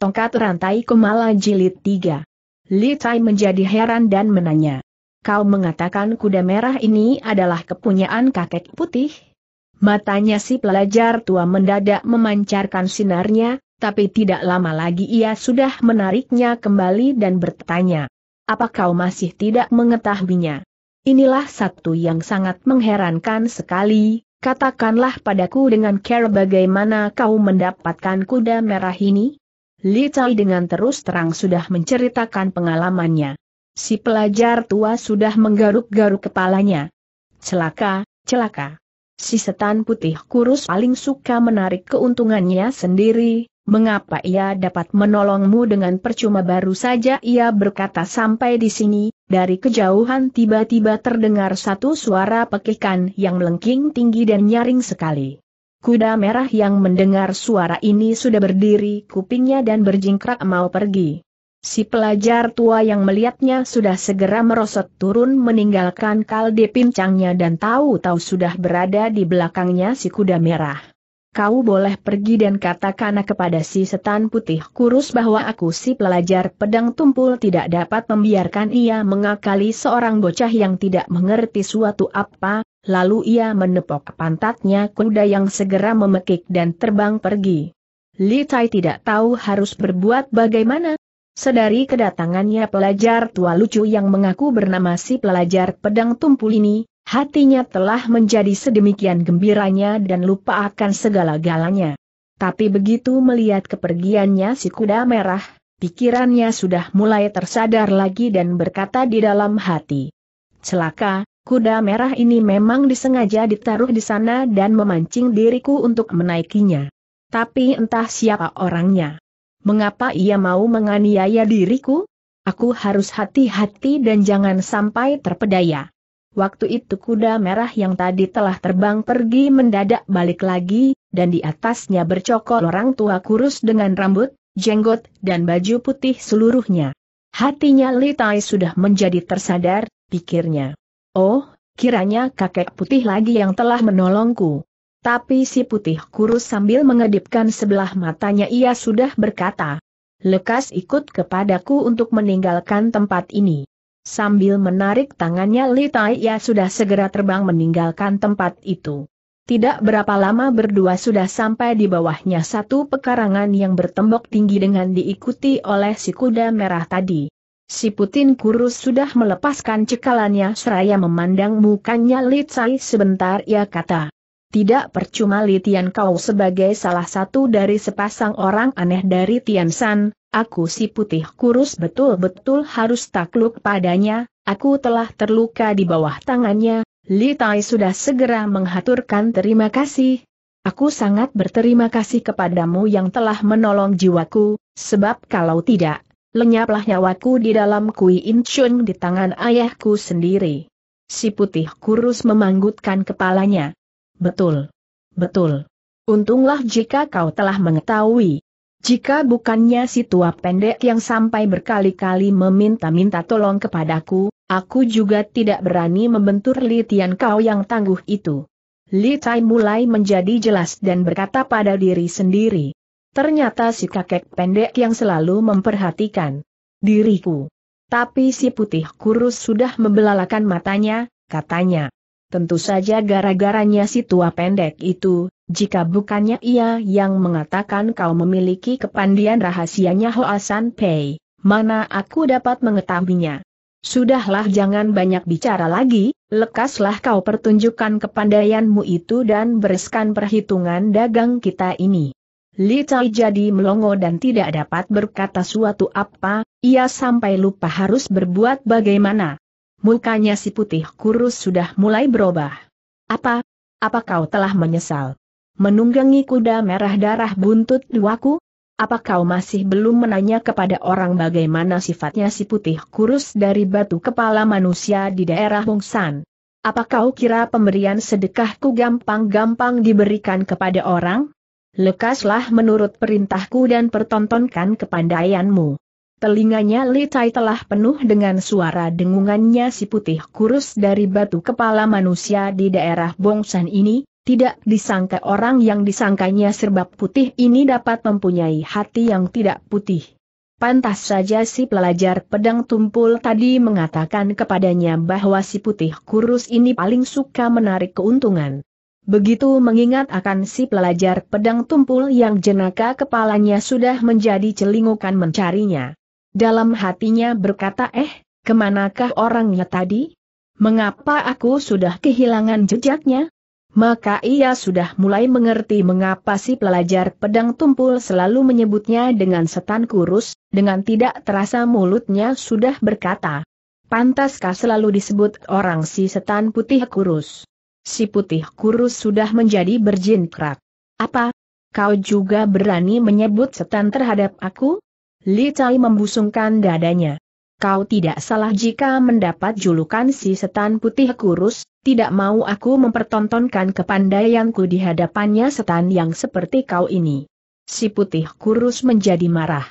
Tongkat Rantai Kumala Jilid 3. Li Tai menjadi heran dan menanya. Kau mengatakan kuda merah ini adalah kepunyaan kakek putih? Matanya si pelajar tua mendadak memancarkan sinarnya, tapi tidak lama lagi ia sudah menariknya kembali dan bertanya. Apa kau masih tidak mengetahuinya? Inilah satu yang sangat mengherankan sekali, katakanlah padaku dengan care bagaimana kau mendapatkan kuda merah ini? Li dengan terus terang sudah menceritakan pengalamannya. Si pelajar tua sudah menggaruk-garuk kepalanya. Celaka, celaka. Si setan putih kurus paling suka menarik keuntungannya sendiri, mengapa ia dapat menolongmu dengan percuma baru saja ia berkata sampai di sini, dari kejauhan tiba-tiba terdengar satu suara pekikan yang melengking tinggi dan nyaring sekali. Kuda merah yang mendengar suara ini sudah berdiri kupingnya dan berjingkrak mau pergi. Si pelajar tua yang melihatnya sudah segera merosot turun meninggalkan kalde pincangnya dan tahu-tahu sudah berada di belakangnya si kuda merah. Kau boleh pergi dan katakan kepada si setan putih kurus bahwa aku si pelajar pedang tumpul tidak dapat membiarkan ia mengakali seorang bocah yang tidak mengerti suatu apa, Lalu ia menepok pantatnya kuda yang segera memekik dan terbang pergi. Li Tai tidak tahu harus berbuat bagaimana. Sedari kedatangannya pelajar tua lucu yang mengaku bernama si pelajar pedang tumpul ini, hatinya telah menjadi sedemikian gembiranya dan lupa akan segala galanya. Tapi begitu melihat kepergiannya si kuda merah, pikirannya sudah mulai tersadar lagi dan berkata di dalam hati. Celaka, Kuda merah ini memang disengaja ditaruh di sana dan memancing diriku untuk menaikinya. Tapi entah siapa orangnya. Mengapa ia mau menganiaya diriku? Aku harus hati-hati dan jangan sampai terpedaya. Waktu itu kuda merah yang tadi telah terbang pergi mendadak balik lagi, dan di atasnya bercokol orang tua kurus dengan rambut, jenggot, dan baju putih seluruhnya. Hatinya Litai sudah menjadi tersadar, pikirnya. Oh, kiranya kakek putih lagi yang telah menolongku. Tapi si putih kurus sambil mengedipkan sebelah matanya ia sudah berkata. Lekas ikut kepadaku untuk meninggalkan tempat ini. Sambil menarik tangannya Li Tai ia sudah segera terbang meninggalkan tempat itu. Tidak berapa lama berdua sudah sampai di bawahnya satu pekarangan yang bertembok tinggi dengan diikuti oleh si kuda merah tadi. Si Putin kurus sudah melepaskan cekalannya seraya memandang mukanya Litsai sebentar ia kata. Tidak percuma Litian kau sebagai salah satu dari sepasang orang aneh dari Tiansan, aku si putih kurus betul-betul harus takluk padanya, aku telah terluka di bawah tangannya, Litai sudah segera menghaturkan terima kasih. Aku sangat berterima kasih kepadamu yang telah menolong jiwaku, sebab kalau tidak, Lenyaplah nyawaku di dalam Kui incun di tangan ayahku sendiri. Si putih kurus memanggutkan kepalanya. Betul. Betul. Untunglah jika kau telah mengetahui. Jika bukannya si tua pendek yang sampai berkali-kali meminta-minta tolong kepadaku, aku juga tidak berani membentur litian kau yang tangguh itu. Li Tai mulai menjadi jelas dan berkata pada diri sendiri. Ternyata si kakek pendek yang selalu memperhatikan diriku. Tapi si putih kurus sudah membelalakan matanya, katanya. Tentu saja gara-garanya si tua pendek itu, jika bukannya ia yang mengatakan kau memiliki kepandian rahasianya Hoasan Pei, mana aku dapat mengetahuinya. Sudahlah jangan banyak bicara lagi, lekaslah kau pertunjukkan kepandaianmu itu dan bereskan perhitungan dagang kita ini. Li Tai jadi melongo dan tidak dapat berkata suatu apa, ia sampai lupa harus berbuat bagaimana. Mukanya si putih kurus sudah mulai berubah. Apa? Apa kau telah menyesal? Menunggangi kuda merah darah buntut duaku? Apa kau masih belum menanya kepada orang bagaimana sifatnya si putih kurus dari batu kepala manusia di daerah Hongsan? Apa kau kira pemberian sedekahku gampang-gampang diberikan kepada orang? Lekaslah menurut perintahku dan pertontonkan kepandaianmu. Telinganya Li Tai telah penuh dengan suara dengungannya si putih kurus dari batu kepala manusia di daerah Bongsan ini, tidak disangka orang yang disangkanya serbab putih ini dapat mempunyai hati yang tidak putih. Pantas saja si pelajar pedang tumpul tadi mengatakan kepadanya bahwa si putih kurus ini paling suka menarik keuntungan. Begitu mengingat akan si pelajar pedang tumpul yang jenaka kepalanya sudah menjadi celingukan mencarinya. Dalam hatinya berkata eh, kemanakah orangnya tadi? Mengapa aku sudah kehilangan jejaknya? Maka ia sudah mulai mengerti mengapa si pelajar pedang tumpul selalu menyebutnya dengan setan kurus, dengan tidak terasa mulutnya sudah berkata. Pantaskah selalu disebut orang si setan putih kurus? si putih kurus sudah menjadi berjin kerak. Apa? Kau juga berani menyebut setan terhadap aku? Li Cai membusungkan dadanya. Kau tidak salah jika mendapat julukan si setan putih kurus, tidak mau aku mempertontonkan kepandaianku di hadapannya setan yang seperti kau ini. Si putih kurus menjadi marah.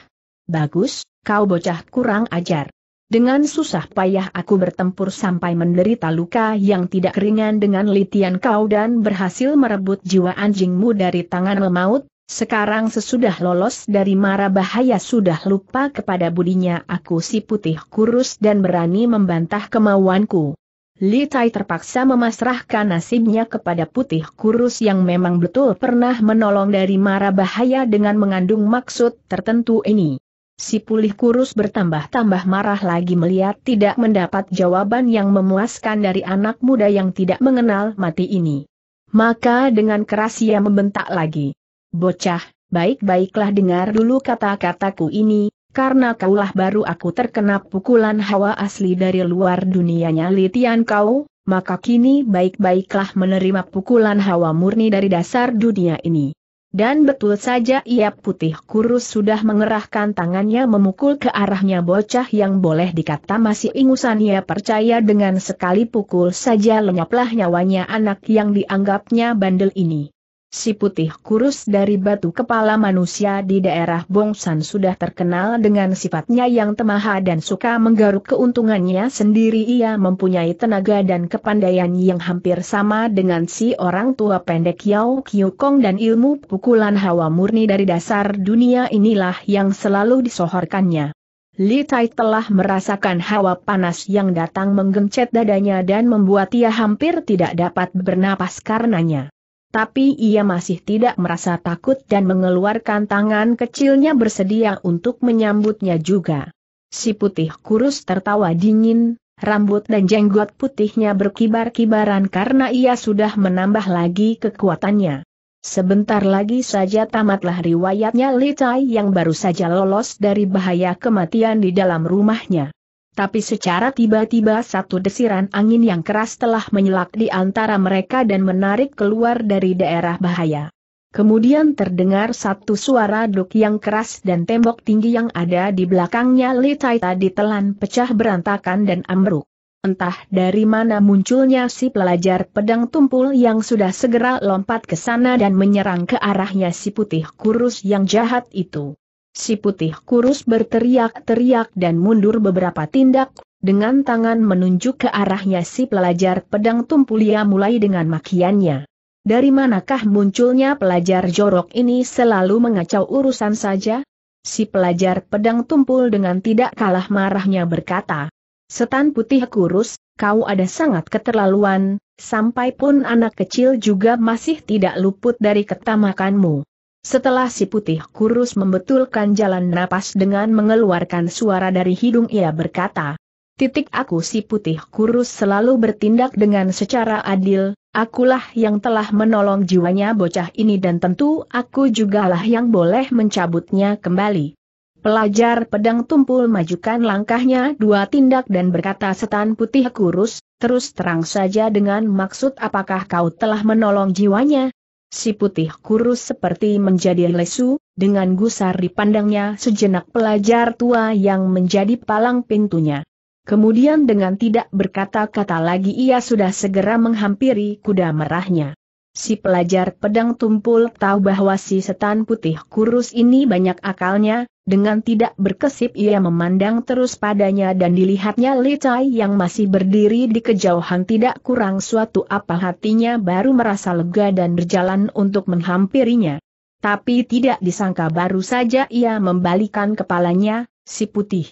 Bagus, kau bocah kurang ajar. Dengan susah payah aku bertempur sampai menderita luka yang tidak ringan dengan litian kau dan berhasil merebut jiwa anjingmu dari tangan lemaut, sekarang sesudah lolos dari mara bahaya sudah lupa kepada budinya aku si putih kurus dan berani membantah kemauanku. Li Tai terpaksa memasrahkan nasibnya kepada putih kurus yang memang betul pernah menolong dari mara bahaya dengan mengandung maksud tertentu ini. Si pulih kurus bertambah-tambah marah lagi melihat tidak mendapat jawaban yang memuaskan dari anak muda yang tidak mengenal mati ini. Maka dengan keras ia membentak lagi. Bocah, baik-baiklah dengar dulu kata-kataku ini, karena kaulah baru aku terkena pukulan hawa asli dari luar dunianya litian kau, maka kini baik-baiklah menerima pukulan hawa murni dari dasar dunia ini. Dan betul saja ia putih kurus sudah mengerahkan tangannya memukul ke arahnya bocah yang boleh dikata masih ingusan ia percaya dengan sekali pukul saja lenyaplah nyawanya anak yang dianggapnya bandel ini. Si putih kurus dari batu kepala manusia di daerah Bongsan sudah terkenal dengan sifatnya yang temaha dan suka menggaruk keuntungannya sendiri ia mempunyai tenaga dan kepandaian yang hampir sama dengan si orang tua pendek Yao Kong dan ilmu pukulan hawa murni dari dasar dunia inilah yang selalu disohorkannya. Li Tai telah merasakan hawa panas yang datang menggencet dadanya dan membuat ia hampir tidak dapat bernapas karenanya tapi ia masih tidak merasa takut dan mengeluarkan tangan kecilnya bersedia untuk menyambutnya juga. Si putih kurus tertawa dingin, rambut dan jenggot putihnya berkibar-kibaran karena ia sudah menambah lagi kekuatannya. Sebentar lagi saja tamatlah riwayatnya Tai yang baru saja lolos dari bahaya kematian di dalam rumahnya. Tapi secara tiba-tiba satu desiran angin yang keras telah menyelak di antara mereka dan menarik keluar dari daerah bahaya. Kemudian terdengar satu suara duk yang keras dan tembok tinggi yang ada di belakangnya Tai tadi telan pecah berantakan dan ambruk. Entah dari mana munculnya si pelajar pedang tumpul yang sudah segera lompat ke sana dan menyerang ke arahnya si putih kurus yang jahat itu. Si putih kurus berteriak-teriak dan mundur beberapa tindak, dengan tangan menunjuk ke arahnya si pelajar pedang tumpulia mulai dengan makiannya. Dari manakah munculnya pelajar jorok ini selalu mengacau urusan saja? Si pelajar pedang tumpul dengan tidak kalah marahnya berkata, Setan putih kurus, kau ada sangat keterlaluan, sampai pun anak kecil juga masih tidak luput dari ketamakanmu. Setelah si putih kurus membetulkan jalan napas dengan mengeluarkan suara dari hidung ia berkata, Titik aku si putih kurus selalu bertindak dengan secara adil, akulah yang telah menolong jiwanya bocah ini dan tentu aku jugalah yang boleh mencabutnya kembali. Pelajar pedang tumpul majukan langkahnya dua tindak dan berkata setan putih kurus, terus terang saja dengan maksud apakah kau telah menolong jiwanya, Si putih kurus seperti menjadi lesu, dengan gusar dipandangnya sejenak pelajar tua yang menjadi palang pintunya. Kemudian dengan tidak berkata-kata lagi ia sudah segera menghampiri kuda merahnya. Si pelajar pedang tumpul tahu bahwa si setan putih kurus ini banyak akalnya, dengan tidak berkesip ia memandang terus padanya dan dilihatnya Licai yang masih berdiri di kejauhan tidak kurang suatu apa hatinya baru merasa lega dan berjalan untuk menghampirinya. Tapi tidak disangka baru saja ia membalikan kepalanya, si putih.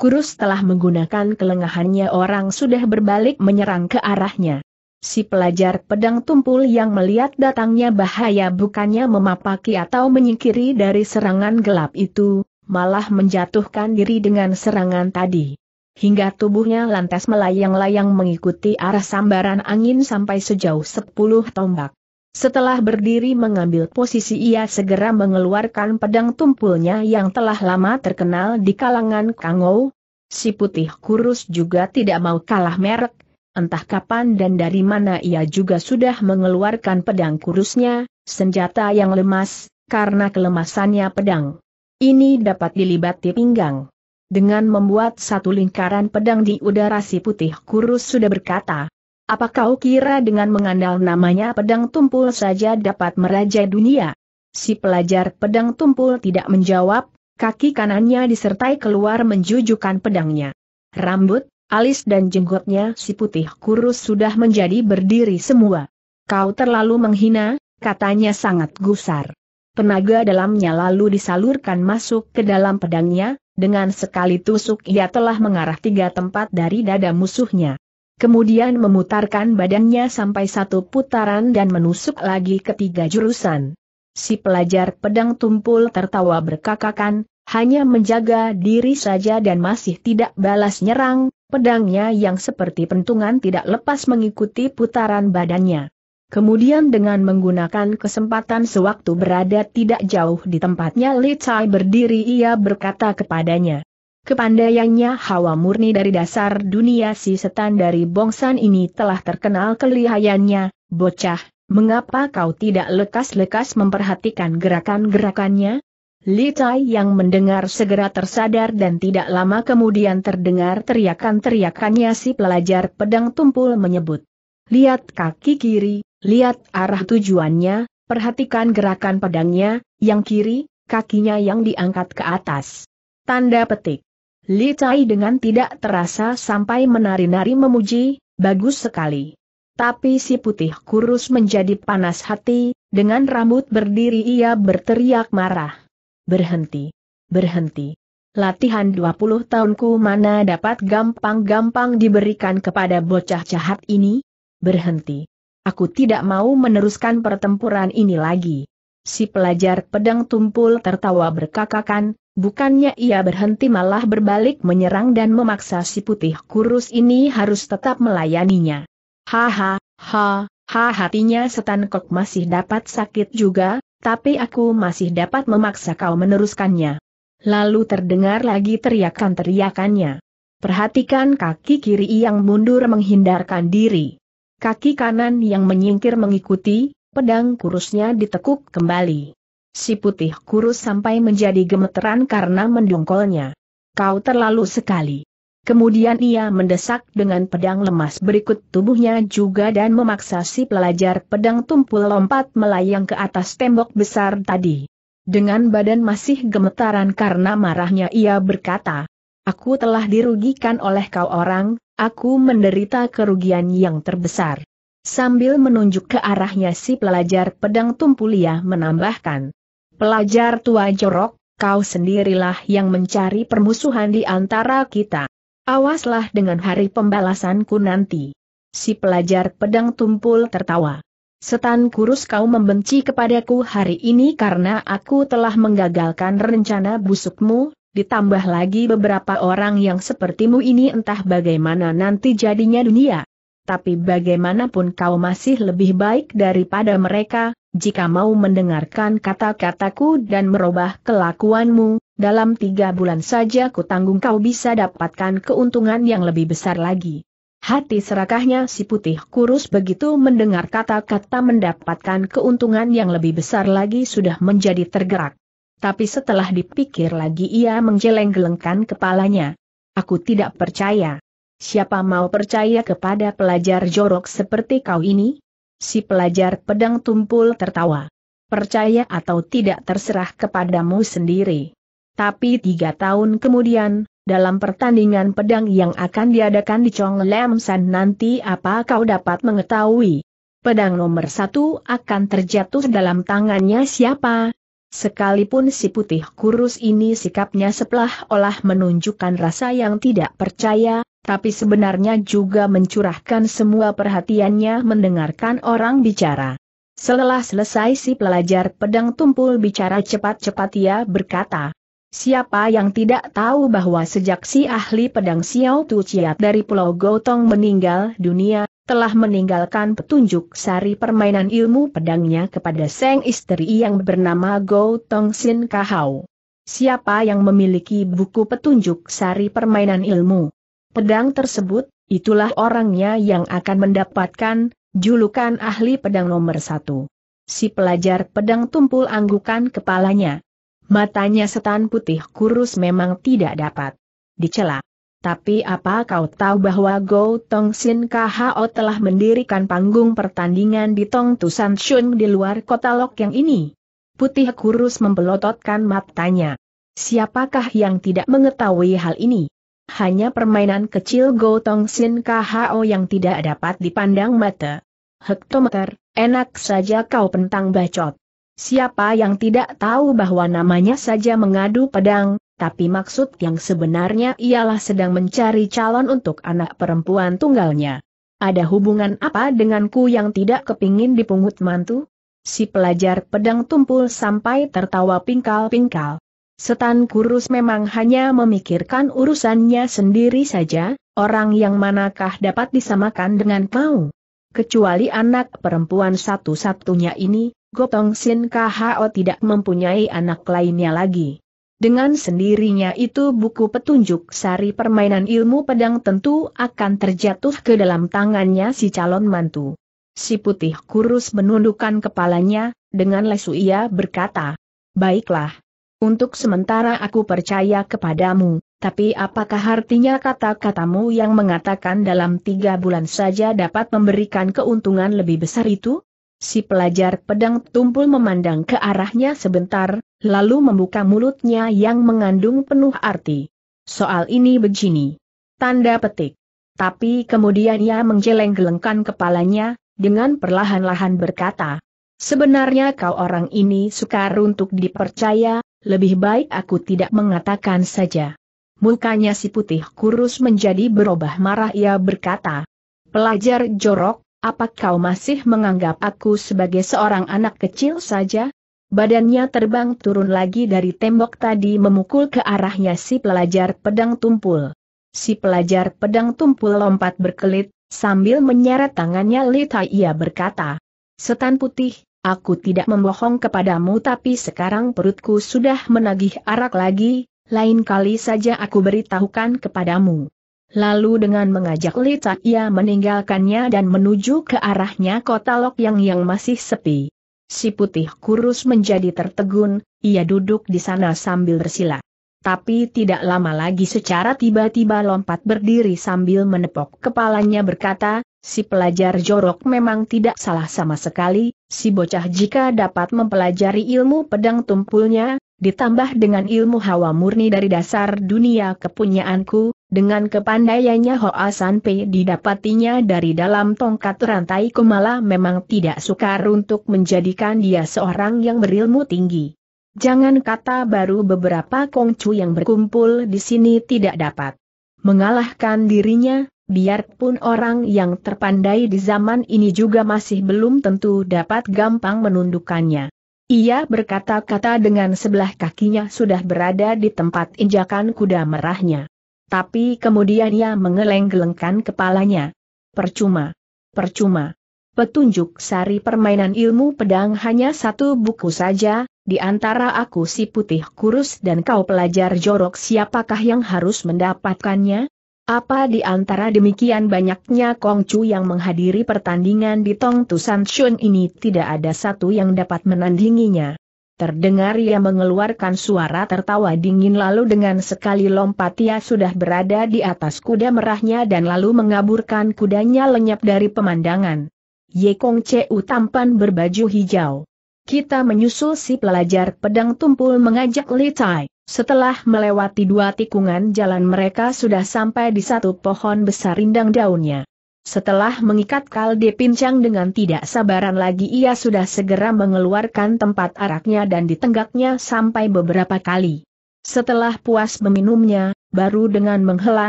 Kurus telah menggunakan kelengahannya orang sudah berbalik menyerang ke arahnya. Si pelajar pedang tumpul yang melihat datangnya bahaya bukannya memapaki atau menyingkiri dari serangan gelap itu, malah menjatuhkan diri dengan serangan tadi. Hingga tubuhnya lantas melayang-layang mengikuti arah sambaran angin sampai sejauh sepuluh tombak. Setelah berdiri mengambil posisi ia segera mengeluarkan pedang tumpulnya yang telah lama terkenal di kalangan Kangou. Si putih kurus juga tidak mau kalah merek, Entah kapan dan dari mana ia juga sudah mengeluarkan pedang kurusnya, senjata yang lemas, karena kelemasannya pedang. Ini dapat dilibati pinggang. Dengan membuat satu lingkaran pedang di udara si putih kurus sudah berkata, apa kau kira dengan mengandal namanya pedang tumpul saja dapat meraja dunia? Si pelajar pedang tumpul tidak menjawab, kaki kanannya disertai keluar menjujukan pedangnya. Rambut, alis dan jenggotnya si putih kurus sudah menjadi berdiri semua. Kau terlalu menghina, katanya sangat gusar. Tenaga dalamnya lalu disalurkan masuk ke dalam pedangnya, dengan sekali tusuk ia telah mengarah tiga tempat dari dada musuhnya. Kemudian memutarkan badannya sampai satu putaran dan menusuk lagi ketiga jurusan. Si pelajar pedang tumpul tertawa berkakakan, hanya menjaga diri saja dan masih tidak balas nyerang, pedangnya yang seperti pentungan tidak lepas mengikuti putaran badannya. Kemudian dengan menggunakan kesempatan sewaktu berada tidak jauh di tempatnya Li Cai berdiri ia berkata kepadanya. Kepandaiannya hawa murni dari dasar dunia si setan dari Bongsan ini telah terkenal kelihayannya, bocah, mengapa kau tidak lekas-lekas memperhatikan gerakan-gerakannya? Li Tai yang mendengar segera tersadar dan tidak lama kemudian terdengar teriakan-teriakannya si pelajar pedang tumpul menyebut. Lihat kaki kiri, lihat arah tujuannya, perhatikan gerakan pedangnya, yang kiri, kakinya yang diangkat ke atas. Tanda petik. Li Tai dengan tidak terasa sampai menari-nari memuji, bagus sekali. Tapi si putih kurus menjadi panas hati, dengan rambut berdiri ia berteriak marah berhenti, berhenti. Latihan 20 tahunku mana dapat gampang-gampang diberikan kepada bocah jahat ini? Berhenti. Aku tidak mau meneruskan pertempuran ini lagi. Si pelajar pedang tumpul tertawa berkakakan, bukannya ia berhenti malah berbalik menyerang dan memaksa si putih kurus ini harus tetap melayaninya. Haha, ha, ha, hatinya kok masih dapat sakit juga, tapi aku masih dapat memaksa kau meneruskannya. Lalu terdengar lagi teriakan-teriakannya. Perhatikan kaki kiri yang mundur menghindarkan diri. Kaki kanan yang menyingkir mengikuti, pedang kurusnya ditekuk kembali. Si putih kurus sampai menjadi gemeteran karena mendongkolnya. Kau terlalu sekali. Kemudian ia mendesak dengan pedang lemas berikut tubuhnya juga dan memaksa si pelajar pedang tumpul lompat melayang ke atas tembok besar tadi. Dengan badan masih gemetaran karena marahnya ia berkata, Aku telah dirugikan oleh kau orang, aku menderita kerugian yang terbesar. Sambil menunjuk ke arahnya si pelajar pedang tumpul ia menambahkan. Pelajar tua jorok, kau sendirilah yang mencari permusuhan di antara kita. Awaslah dengan hari pembalasanku nanti. Si pelajar pedang tumpul tertawa. Setan kurus kau membenci kepadaku hari ini karena aku telah menggagalkan rencana busukmu, ditambah lagi beberapa orang yang sepertimu ini entah bagaimana nanti jadinya dunia tapi bagaimanapun kau masih lebih baik daripada mereka, jika mau mendengarkan kata-kataku dan merubah kelakuanmu, dalam tiga bulan saja kutanggung kau bisa dapatkan keuntungan yang lebih besar lagi. Hati serakahnya si putih kurus begitu mendengar kata-kata mendapatkan keuntungan yang lebih besar lagi sudah menjadi tergerak. Tapi setelah dipikir lagi ia menggeleng-gelengkan kepalanya. Aku tidak percaya. Siapa mau percaya kepada pelajar jorok seperti kau ini? Si pelajar pedang tumpul tertawa. Percaya atau tidak terserah kepadamu sendiri. Tapi tiga tahun kemudian, dalam pertandingan pedang yang akan diadakan di Chong Lam San nanti apa kau dapat mengetahui? Pedang nomor satu akan terjatuh dalam tangannya siapa? Sekalipun si putih kurus ini sikapnya sebelah olah menunjukkan rasa yang tidak percaya, tapi sebenarnya juga mencurahkan semua perhatiannya mendengarkan orang bicara. Setelah selesai si pelajar pedang tumpul bicara cepat-cepat ia berkata, Siapa yang tidak tahu bahwa sejak si ahli pedang Xiao Tu Chiat dari Pulau Gotong meninggal dunia, telah meninggalkan petunjuk sari permainan ilmu pedangnya kepada seng istri yang bernama Gotong Sin Kahau. Siapa yang memiliki buku petunjuk sari permainan ilmu pedang tersebut, itulah orangnya yang akan mendapatkan julukan ahli pedang nomor satu. Si pelajar pedang tumpul anggukan kepalanya. Matanya setan putih kurus memang tidak dapat dicela. Tapi apa kau tahu bahwa Go Tong Sin KHO telah mendirikan panggung pertandingan di Tong Tusan Shun di luar kota Lok yang ini? Putih kurus membelototkan matanya. Siapakah yang tidak mengetahui hal ini? hanya permainan kecil Gotong Sin KHO yang tidak dapat dipandang mata. Hektometer, enak saja kau pentang bacot. Siapa yang tidak tahu bahwa namanya saja mengadu pedang, tapi maksud yang sebenarnya ialah sedang mencari calon untuk anak perempuan tunggalnya. Ada hubungan apa denganku yang tidak kepingin dipungut mantu? Si pelajar pedang tumpul sampai tertawa pingkal-pingkal. Setan kurus memang hanya memikirkan urusannya sendiri saja, orang yang manakah dapat disamakan dengan kau? Kecuali anak perempuan satu-satunya ini, Gotong Sin KHO tidak mempunyai anak lainnya lagi. Dengan sendirinya itu buku petunjuk sari permainan ilmu pedang tentu akan terjatuh ke dalam tangannya si calon mantu. Si putih kurus menundukkan kepalanya, dengan lesu ia berkata, Baiklah, untuk sementara aku percaya kepadamu, tapi apakah artinya kata-katamu yang mengatakan dalam tiga bulan saja dapat memberikan keuntungan lebih besar itu? Si pelajar pedang tumpul memandang ke arahnya sebentar, lalu membuka mulutnya yang mengandung penuh arti. Soal ini begini. Tanda petik. Tapi kemudian ia menjeleng gelengkan kepalanya, dengan perlahan-lahan berkata, Sebenarnya kau orang ini sukar untuk dipercaya, lebih baik aku tidak mengatakan saja. Mukanya si putih kurus menjadi berubah marah ia berkata. Pelajar jorok, apa kau masih menganggap aku sebagai seorang anak kecil saja? Badannya terbang turun lagi dari tembok tadi memukul ke arahnya si pelajar pedang tumpul. Si pelajar pedang tumpul lompat berkelit, sambil menyeret tangannya Lita ia berkata. Setan putih, Aku tidak membohong kepadamu tapi sekarang perutku sudah menagih arak lagi, lain kali saja aku beritahukan kepadamu. Lalu dengan mengajak Lita ia meninggalkannya dan menuju ke arahnya kota Lok yang yang masih sepi. Si putih kurus menjadi tertegun, ia duduk di sana sambil bersila. Tapi tidak lama lagi secara tiba-tiba lompat berdiri sambil menepok kepalanya berkata, Si pelajar jorok memang tidak salah sama sekali, si bocah jika dapat mempelajari ilmu pedang tumpulnya, ditambah dengan ilmu hawa murni dari dasar dunia kepunyaanku, dengan kepandaiannya Hoa Sanpe didapatinya dari dalam tongkat rantai kumala memang tidak sukar untuk menjadikan dia seorang yang berilmu tinggi. Jangan kata baru beberapa kongcu yang berkumpul di sini tidak dapat mengalahkan dirinya, biarpun orang yang terpandai di zaman ini juga masih belum tentu dapat gampang menundukkannya. Ia berkata-kata dengan sebelah kakinya sudah berada di tempat injakan kuda merahnya. Tapi kemudian ia mengeleng-gelengkan kepalanya. Percuma. Percuma. Petunjuk sari permainan ilmu pedang hanya satu buku saja, di antara aku si putih kurus dan kau pelajar jorok siapakah yang harus mendapatkannya? Apa di antara demikian banyaknya Kongcu yang menghadiri pertandingan di Tong Tusan Shun ini tidak ada satu yang dapat menandinginya. Terdengar ia mengeluarkan suara tertawa dingin lalu dengan sekali lompat ia sudah berada di atas kuda merahnya dan lalu mengaburkan kudanya lenyap dari pemandangan. Ye Kong Cu tampan berbaju hijau. Kita menyusul si pelajar pedang tumpul mengajak Li Tai. Setelah melewati dua tikungan jalan mereka sudah sampai di satu pohon besar rindang daunnya. Setelah mengikat kalde pincang dengan tidak sabaran lagi ia sudah segera mengeluarkan tempat araknya dan ditenggaknya sampai beberapa kali. Setelah puas meminumnya, baru dengan menghela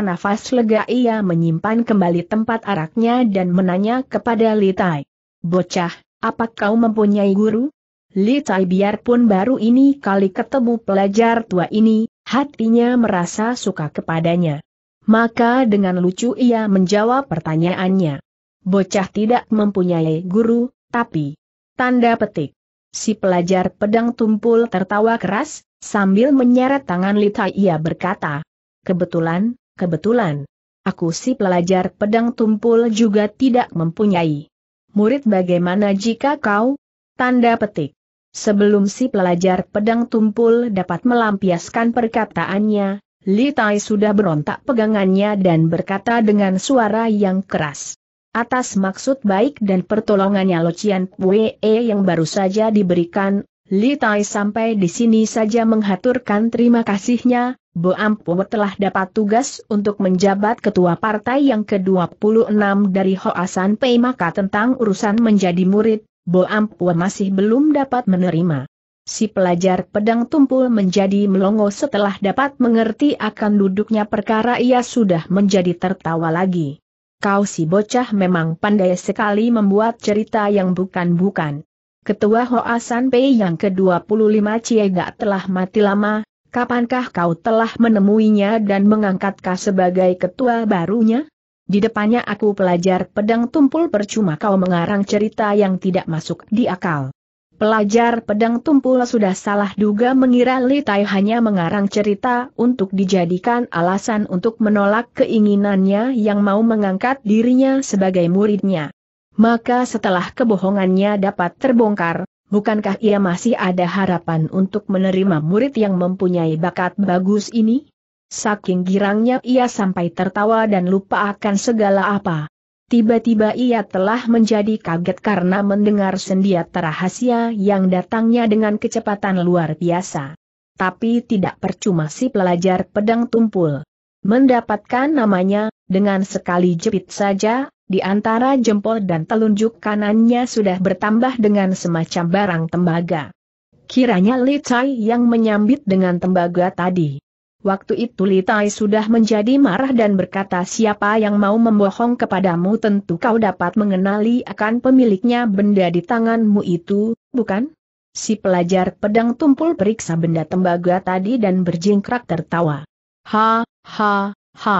nafas lega ia menyimpan kembali tempat araknya dan menanya kepada Litai. Bocah, apakah kau mempunyai guru? Li biarpun baru ini kali ketemu pelajar tua ini, hatinya merasa suka kepadanya. Maka dengan lucu ia menjawab pertanyaannya. Bocah tidak mempunyai guru, tapi... Tanda petik. Si pelajar pedang tumpul tertawa keras, sambil menyeret tangan Li ia berkata. Kebetulan, kebetulan. Aku si pelajar pedang tumpul juga tidak mempunyai. Murid bagaimana jika kau? Tanda petik. Sebelum si pelajar pedang tumpul dapat melampiaskan perkataannya, Li Tai sudah berontak pegangannya dan berkata dengan suara yang keras. Atas maksud baik dan pertolongannya Locian Pue yang baru saja diberikan, Li Tai sampai di sini saja menghaturkan terima kasihnya, Bo Ampo telah dapat tugas untuk menjabat ketua partai yang ke-26 dari Hoasan Pei maka tentang urusan menjadi murid, Ampua masih belum dapat menerima. Si pelajar pedang tumpul menjadi melongo setelah dapat mengerti akan duduknya perkara ia sudah menjadi tertawa lagi. Kau si bocah memang pandai sekali membuat cerita yang bukan-bukan. Ketua Hoasan Pei yang ke-25 Ciega telah mati lama, kapankah kau telah menemuinya dan mengangkatkah sebagai ketua barunya? Di depannya aku pelajar pedang tumpul percuma kau mengarang cerita yang tidak masuk di akal. Pelajar pedang tumpul sudah salah duga mengira Li Tai hanya mengarang cerita untuk dijadikan alasan untuk menolak keinginannya yang mau mengangkat dirinya sebagai muridnya. Maka setelah kebohongannya dapat terbongkar, bukankah ia masih ada harapan untuk menerima murid yang mempunyai bakat bagus ini? Saking girangnya ia sampai tertawa dan lupa akan segala apa. Tiba-tiba ia telah menjadi kaget karena mendengar sendiata rahasia yang datangnya dengan kecepatan luar biasa. Tapi tidak percuma si pelajar pedang tumpul. Mendapatkan namanya, dengan sekali jepit saja, di antara jempol dan telunjuk kanannya sudah bertambah dengan semacam barang tembaga. Kiranya Li Chai yang menyambit dengan tembaga tadi. Waktu itu Litai sudah menjadi marah dan berkata siapa yang mau membohong kepadamu tentu kau dapat mengenali akan pemiliknya benda di tanganmu itu, bukan? Si pelajar pedang tumpul periksa benda tembaga tadi dan berjingkrak tertawa. Ha, ha, ha.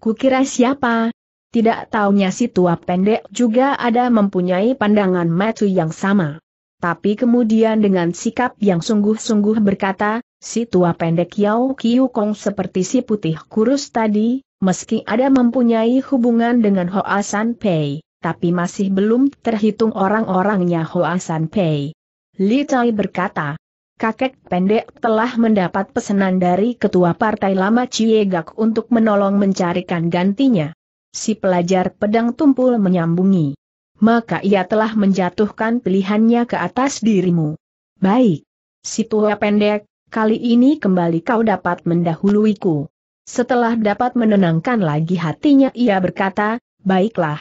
Kukira siapa? Tidak taunya si tua pendek juga ada mempunyai pandangan matu yang sama. Tapi kemudian dengan sikap yang sungguh-sungguh berkata, Si tua pendek Yao Kiu Kong seperti si putih kurus tadi, meski ada mempunyai hubungan dengan Hoa San Pei, tapi masih belum terhitung orang-orangnya Hoa San Pei. Li Tai berkata, kakek pendek telah mendapat pesanan dari ketua partai lama Ciegak untuk menolong mencarikan gantinya. Si pelajar pedang tumpul menyambungi. Maka ia telah menjatuhkan pilihannya ke atas dirimu. Baik. Si tua pendek, kali ini kembali kau dapat mendahuluiku. Setelah dapat menenangkan lagi hatinya ia berkata, baiklah.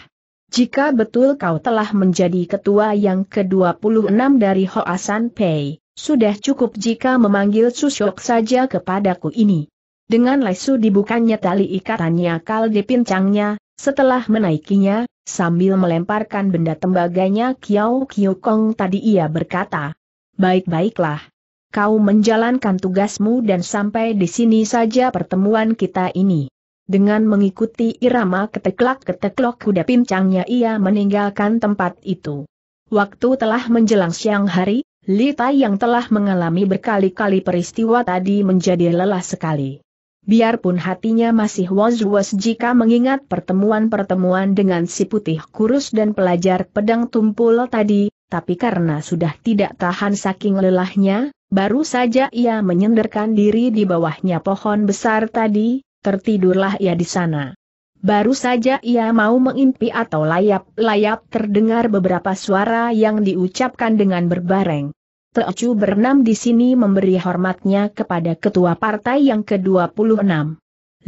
Jika betul kau telah menjadi ketua yang ke-26 dari Hoasan Pei, sudah cukup jika memanggil Susyok saja kepadaku ini. Dengan lesu dibukanya tali ikatannya kal dipincangnya, setelah menaikinya, sambil melemparkan benda tembaganya Kiao Kiu Kong tadi ia berkata, Baik-baiklah, kau menjalankan tugasmu dan sampai di sini saja pertemuan kita ini. Dengan mengikuti irama keteklak-keteklok kuda pincangnya ia meninggalkan tempat itu. Waktu telah menjelang siang hari, Lita yang telah mengalami berkali-kali peristiwa tadi menjadi lelah sekali. Biarpun hatinya masih was-was jika mengingat pertemuan-pertemuan dengan si putih kurus dan pelajar pedang tumpul tadi, tapi karena sudah tidak tahan saking lelahnya, Baru saja ia menyenderkan diri di bawahnya pohon besar tadi, tertidurlah ia di sana. Baru saja ia mau mengimpi atau layap-layap terdengar beberapa suara yang diucapkan dengan berbareng. Teocu bernam di sini memberi hormatnya kepada ketua partai yang ke-26.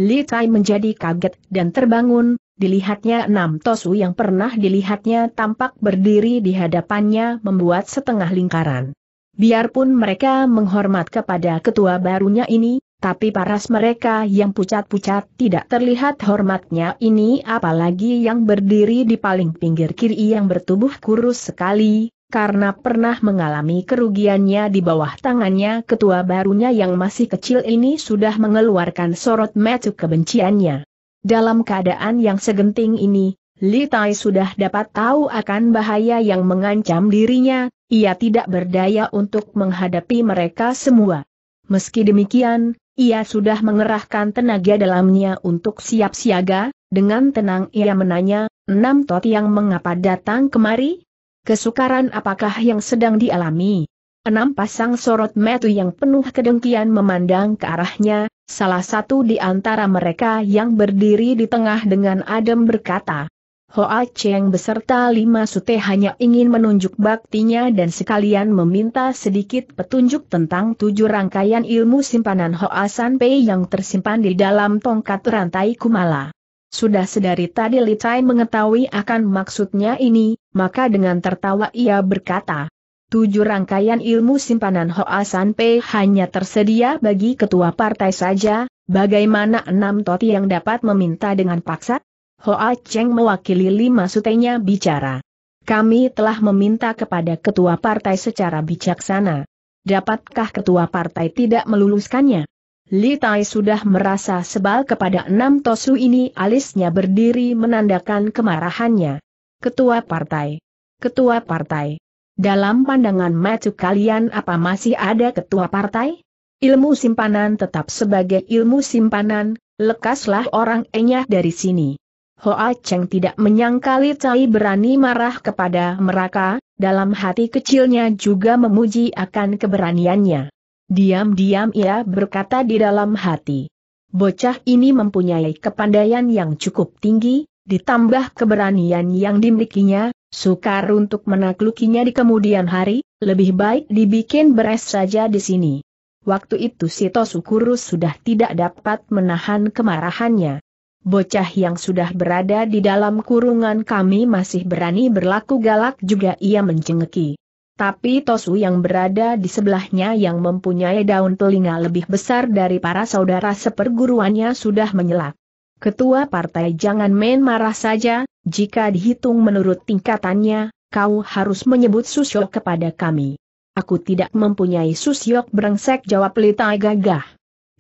Li Tai menjadi kaget dan terbangun, dilihatnya enam tosu yang pernah dilihatnya tampak berdiri di hadapannya membuat setengah lingkaran. Biarpun mereka menghormat kepada ketua barunya ini, tapi paras mereka yang pucat-pucat tidak terlihat hormatnya ini apalagi yang berdiri di paling pinggir kiri yang bertubuh kurus sekali, karena pernah mengalami kerugiannya di bawah tangannya ketua barunya yang masih kecil ini sudah mengeluarkan sorot mata kebenciannya. Dalam keadaan yang segenting ini, Li Tai sudah dapat tahu akan bahaya yang mengancam dirinya, ia tidak berdaya untuk menghadapi mereka semua. Meski demikian, ia sudah mengerahkan tenaga dalamnya untuk siap siaga, dengan tenang ia menanya, enam tot yang mengapa datang kemari? Kesukaran apakah yang sedang dialami? Enam pasang sorot metu yang penuh kedengkian memandang ke arahnya, salah satu di antara mereka yang berdiri di tengah dengan adem berkata, Hoa Cheng beserta lima sute hanya ingin menunjuk baktinya dan sekalian meminta sedikit petunjuk tentang tujuh rangkaian ilmu simpanan Hoa Pei yang tersimpan di dalam tongkat rantai Kumala. Sudah sedari tadi Li Tai mengetahui akan maksudnya ini, maka dengan tertawa ia berkata, Tujuh rangkaian ilmu simpanan Hoa Pei hanya tersedia bagi ketua partai saja, bagaimana enam toti yang dapat meminta dengan paksa? Hoa Cheng mewakili lima sutenya bicara. Kami telah meminta kepada ketua partai secara bijaksana. Dapatkah ketua partai tidak meluluskannya? Li Tai sudah merasa sebal kepada enam tosu ini alisnya berdiri menandakan kemarahannya. Ketua partai. Ketua partai. Dalam pandangan macu kalian apa masih ada ketua partai? Ilmu simpanan tetap sebagai ilmu simpanan, lekaslah orang enyah dari sini. Hoa Cheng tidak menyangkali Cai berani marah kepada mereka, dalam hati kecilnya juga memuji akan keberaniannya. Diam-diam ia berkata di dalam hati. Bocah ini mempunyai kepandaian yang cukup tinggi, ditambah keberanian yang dimilikinya, sukar untuk menaklukinya di kemudian hari, lebih baik dibikin beres saja di sini. Waktu itu Sito Sukuru sudah tidak dapat menahan kemarahannya bocah yang sudah berada di dalam kurungan kami masih berani berlaku galak juga ia mencengeki. Tapi Tosu yang berada di sebelahnya yang mempunyai daun telinga lebih besar dari para saudara seperguruannya sudah menyelak. Ketua partai jangan main marah saja, jika dihitung menurut tingkatannya, kau harus menyebut Susyok kepada kami. Aku tidak mempunyai Susyok brengsek jawab Lita gagah.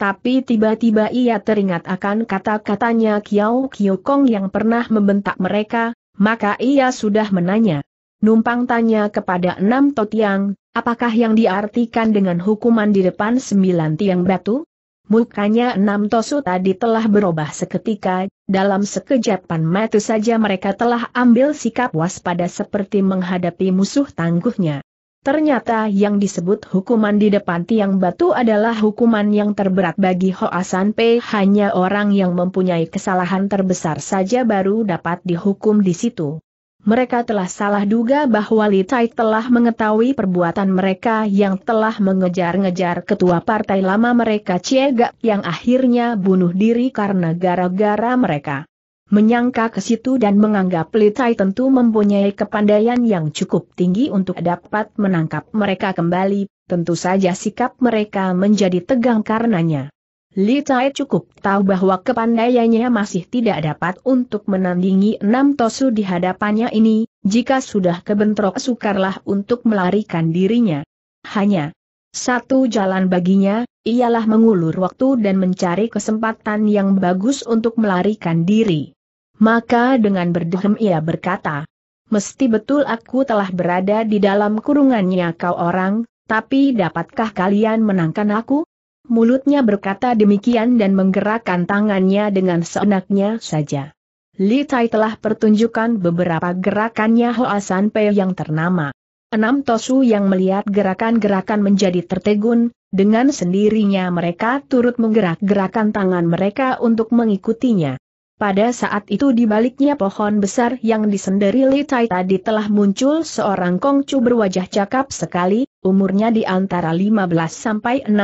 Tapi tiba-tiba ia teringat akan kata-katanya Kiao Kong yang pernah membentak mereka, maka ia sudah menanya. Numpang tanya kepada enam totiang, apakah yang diartikan dengan hukuman di depan sembilan tiang batu? Mukanya enam tosu tadi telah berubah seketika, dalam sekejapan mata saja mereka telah ambil sikap waspada seperti menghadapi musuh tangguhnya. Ternyata yang disebut hukuman di depan tiang batu adalah hukuman yang terberat bagi Hoasan P. Hanya orang yang mempunyai kesalahan terbesar saja baru dapat dihukum di situ. Mereka telah salah duga bahwa Li Tai telah mengetahui perbuatan mereka yang telah mengejar-ngejar ketua partai lama mereka Ciega yang akhirnya bunuh diri karena gara-gara mereka menyangka ke situ dan menganggap Litai tentu mempunyai kepandaian yang cukup tinggi untuk dapat menangkap mereka kembali, tentu saja sikap mereka menjadi tegang karenanya. Litai cukup tahu bahwa kepandaiannya masih tidak dapat untuk menandingi enam tosu di hadapannya ini, jika sudah kebentrok sukarlah untuk melarikan dirinya. Hanya satu jalan baginya, ialah mengulur waktu dan mencari kesempatan yang bagus untuk melarikan diri. Maka dengan berdehem ia berkata, Mesti betul aku telah berada di dalam kurungannya kau orang, tapi dapatkah kalian menangkan aku? Mulutnya berkata demikian dan menggerakkan tangannya dengan seenaknya saja. Li Tai telah pertunjukkan beberapa gerakannya Hoa San Pei yang ternama. Enam Tosu yang melihat gerakan-gerakan menjadi tertegun, dengan sendirinya mereka turut menggerak-gerakan tangan mereka untuk mengikutinya. Pada saat itu di baliknya pohon besar yang disendiri Li Tai tadi telah muncul seorang kongcu berwajah cakap sekali, umurnya di antara 15 sampai 16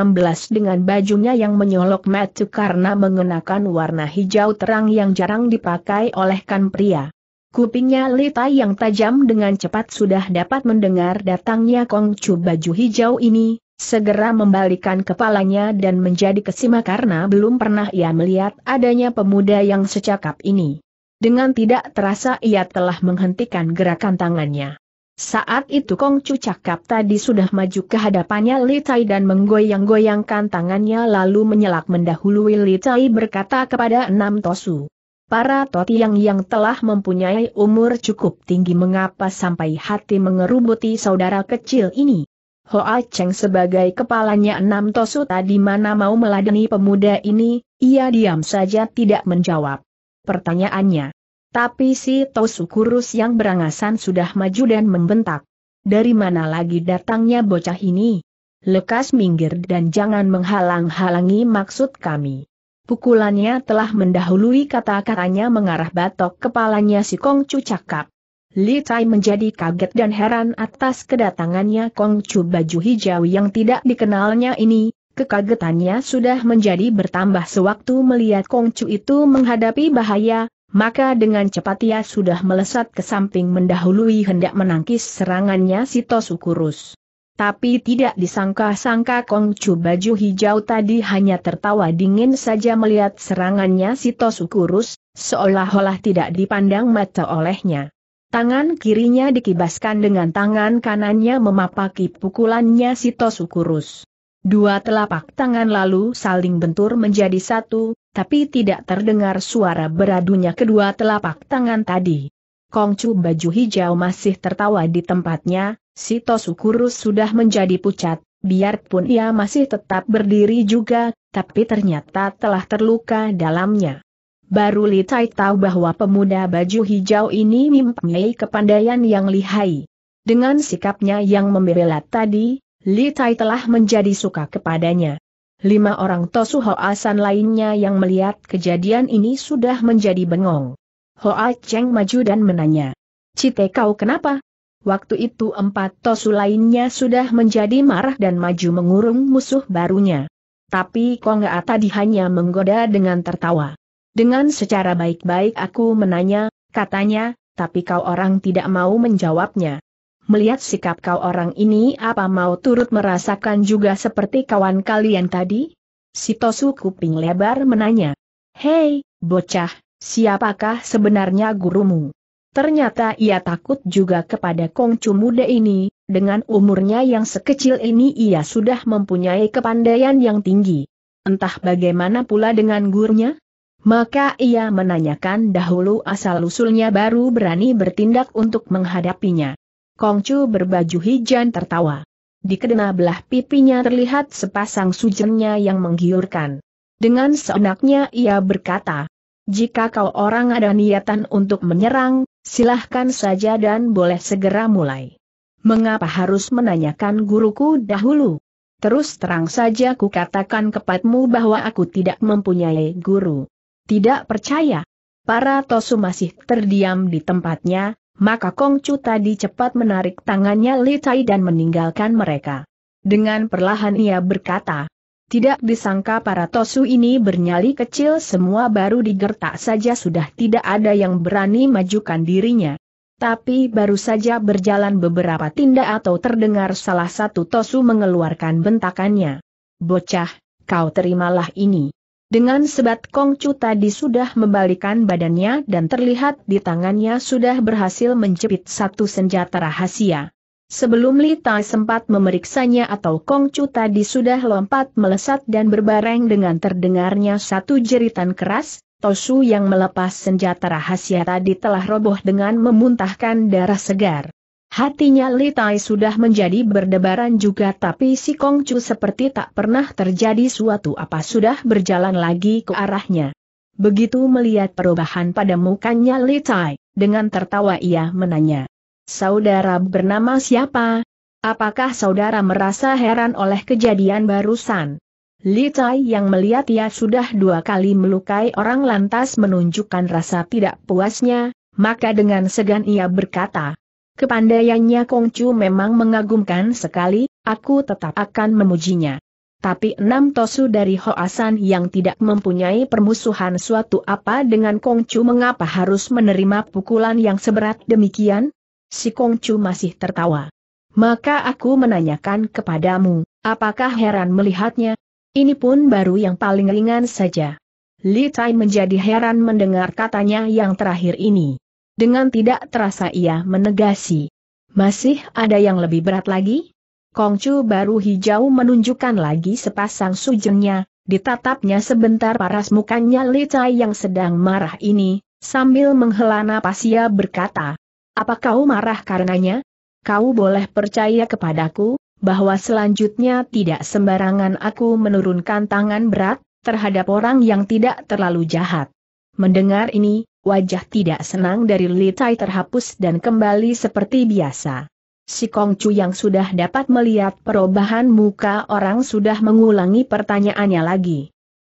dengan bajunya yang menyolok matu karena mengenakan warna hijau terang yang jarang dipakai oleh kan pria. Kupingnya Lita yang tajam dengan cepat sudah dapat mendengar datangnya Kongcu baju hijau ini, Segera membalikan kepalanya dan menjadi kesima karena belum pernah ia melihat adanya pemuda yang secakap ini. Dengan tidak terasa ia telah menghentikan gerakan tangannya. Saat itu Kong Chu cakap tadi sudah maju ke hadapannya Li Tai dan menggoyang-goyangkan tangannya lalu menyelak mendahului Li Tai berkata kepada enam tosu. Para yang, yang telah mempunyai umur cukup tinggi mengapa sampai hati mengerubuti saudara kecil ini? Hoa ah Cheng sebagai kepalanya enam tosu tadi mana mau meladeni pemuda ini, ia diam saja tidak menjawab pertanyaannya. Tapi si tosu kurus yang berangasan sudah maju dan membentak. Dari mana lagi datangnya bocah ini? Lekas minggir dan jangan menghalang-halangi maksud kami. Pukulannya telah mendahului kata-katanya mengarah batok kepalanya si Kongcu cakap. Li Tai menjadi kaget dan heran atas kedatangannya Kong Chu baju hijau yang tidak dikenalnya ini, kekagetannya sudah menjadi bertambah sewaktu melihat Kong Chu itu menghadapi bahaya, maka dengan cepat ia sudah melesat ke samping mendahului hendak menangkis serangannya si Tosukurus. Tapi tidak disangka-sangka Kong Chu baju hijau tadi hanya tertawa dingin saja melihat serangannya si Tosukurus, seolah-olah tidak dipandang mata olehnya. Tangan kirinya dikibaskan dengan tangan kanannya memapaki pukulannya Sito Kurus. Dua telapak tangan lalu saling bentur menjadi satu, tapi tidak terdengar suara beradunya kedua telapak tangan tadi. Kongcu baju hijau masih tertawa di tempatnya, Sito Kurus sudah menjadi pucat, biarpun ia masih tetap berdiri juga, tapi ternyata telah terluka dalamnya. Baru Li Tai tahu bahwa pemuda baju hijau ini mempunyai kepandaian yang lihai. Dengan sikapnya yang membela tadi, Li Tai telah menjadi suka kepadanya. Lima orang Tosu Hoasan lainnya yang melihat kejadian ini sudah menjadi bengong. Hoa Cheng maju dan menanya, Cite kau kenapa? Waktu itu empat Tosu lainnya sudah menjadi marah dan maju mengurung musuh barunya. Tapi Kongga tadi hanya menggoda dengan tertawa. Dengan secara baik-baik aku menanya, katanya, tapi kau orang tidak mau menjawabnya. Melihat sikap kau orang ini apa mau turut merasakan juga seperti kawan kalian tadi? Si Tosu kuping lebar menanya. Hei, bocah, siapakah sebenarnya gurumu? Ternyata ia takut juga kepada kongcu muda ini, dengan umurnya yang sekecil ini ia sudah mempunyai kepandaian yang tinggi. Entah bagaimana pula dengan gurunya? Maka ia menanyakan dahulu asal-usulnya baru berani bertindak untuk menghadapinya. Kongcu berbaju hijau tertawa. Di kedena belah pipinya terlihat sepasang sujennya yang menggiurkan. Dengan seenaknya ia berkata, jika kau orang ada niatan untuk menyerang, silahkan saja dan boleh segera mulai. Mengapa harus menanyakan guruku dahulu? Terus terang saja ku katakan kepadamu bahwa aku tidak mempunyai guru. Tidak percaya. Para Tosu masih terdiam di tempatnya, maka Kongcu tadi cepat menarik tangannya Litai dan meninggalkan mereka. Dengan perlahan ia berkata, tidak disangka para tosu ini bernyali kecil semua baru digertak saja sudah tidak ada yang berani majukan dirinya. Tapi baru saja berjalan beberapa tindak atau terdengar salah satu tosu mengeluarkan bentakannya. Bocah, kau terimalah ini. Dengan sebat Kongcu tadi sudah membalikan badannya dan terlihat di tangannya sudah berhasil menjepit satu senjata rahasia. Sebelum Li Tai sempat memeriksanya atau Kongcu tadi sudah lompat melesat dan berbareng dengan terdengarnya satu jeritan keras, Tosu yang melepas senjata rahasia tadi telah roboh dengan memuntahkan darah segar. Hatinya Li Tai sudah menjadi berdebaran juga tapi si Kongcu seperti tak pernah terjadi suatu apa sudah berjalan lagi ke arahnya. Begitu melihat perubahan pada mukanya Li Tai, dengan tertawa ia menanya. Saudara bernama siapa? Apakah saudara merasa heran oleh kejadian barusan? Li Tai yang melihat ia sudah dua kali melukai orang lantas menunjukkan rasa tidak puasnya, maka dengan segan ia berkata, Kepandaiannya Kongcu memang mengagumkan sekali, aku tetap akan memujinya. Tapi enam tosu dari Hoasan yang tidak mempunyai permusuhan suatu apa dengan Kongcu mengapa harus menerima pukulan yang seberat demikian? Si Kongcu masih tertawa. Maka aku menanyakan kepadamu, apakah heran melihatnya? Ini pun baru yang paling ringan saja. Li Tai menjadi heran mendengar katanya yang terakhir ini. Dengan tidak terasa ia menegasi. Masih ada yang lebih berat lagi? Kongcu baru hijau menunjukkan lagi sepasang sujengnya, ditatapnya sebentar paras mukanya Licai yang sedang marah ini, sambil menghela napas ia berkata, Apa kau marah karenanya? Kau boleh percaya kepadaku, bahwa selanjutnya tidak sembarangan aku menurunkan tangan berat, terhadap orang yang tidak terlalu jahat. Mendengar ini, wajah tidak senang dari Litai terhapus dan kembali seperti biasa. Si Kong Chu yang sudah dapat melihat perubahan muka orang sudah mengulangi pertanyaannya lagi.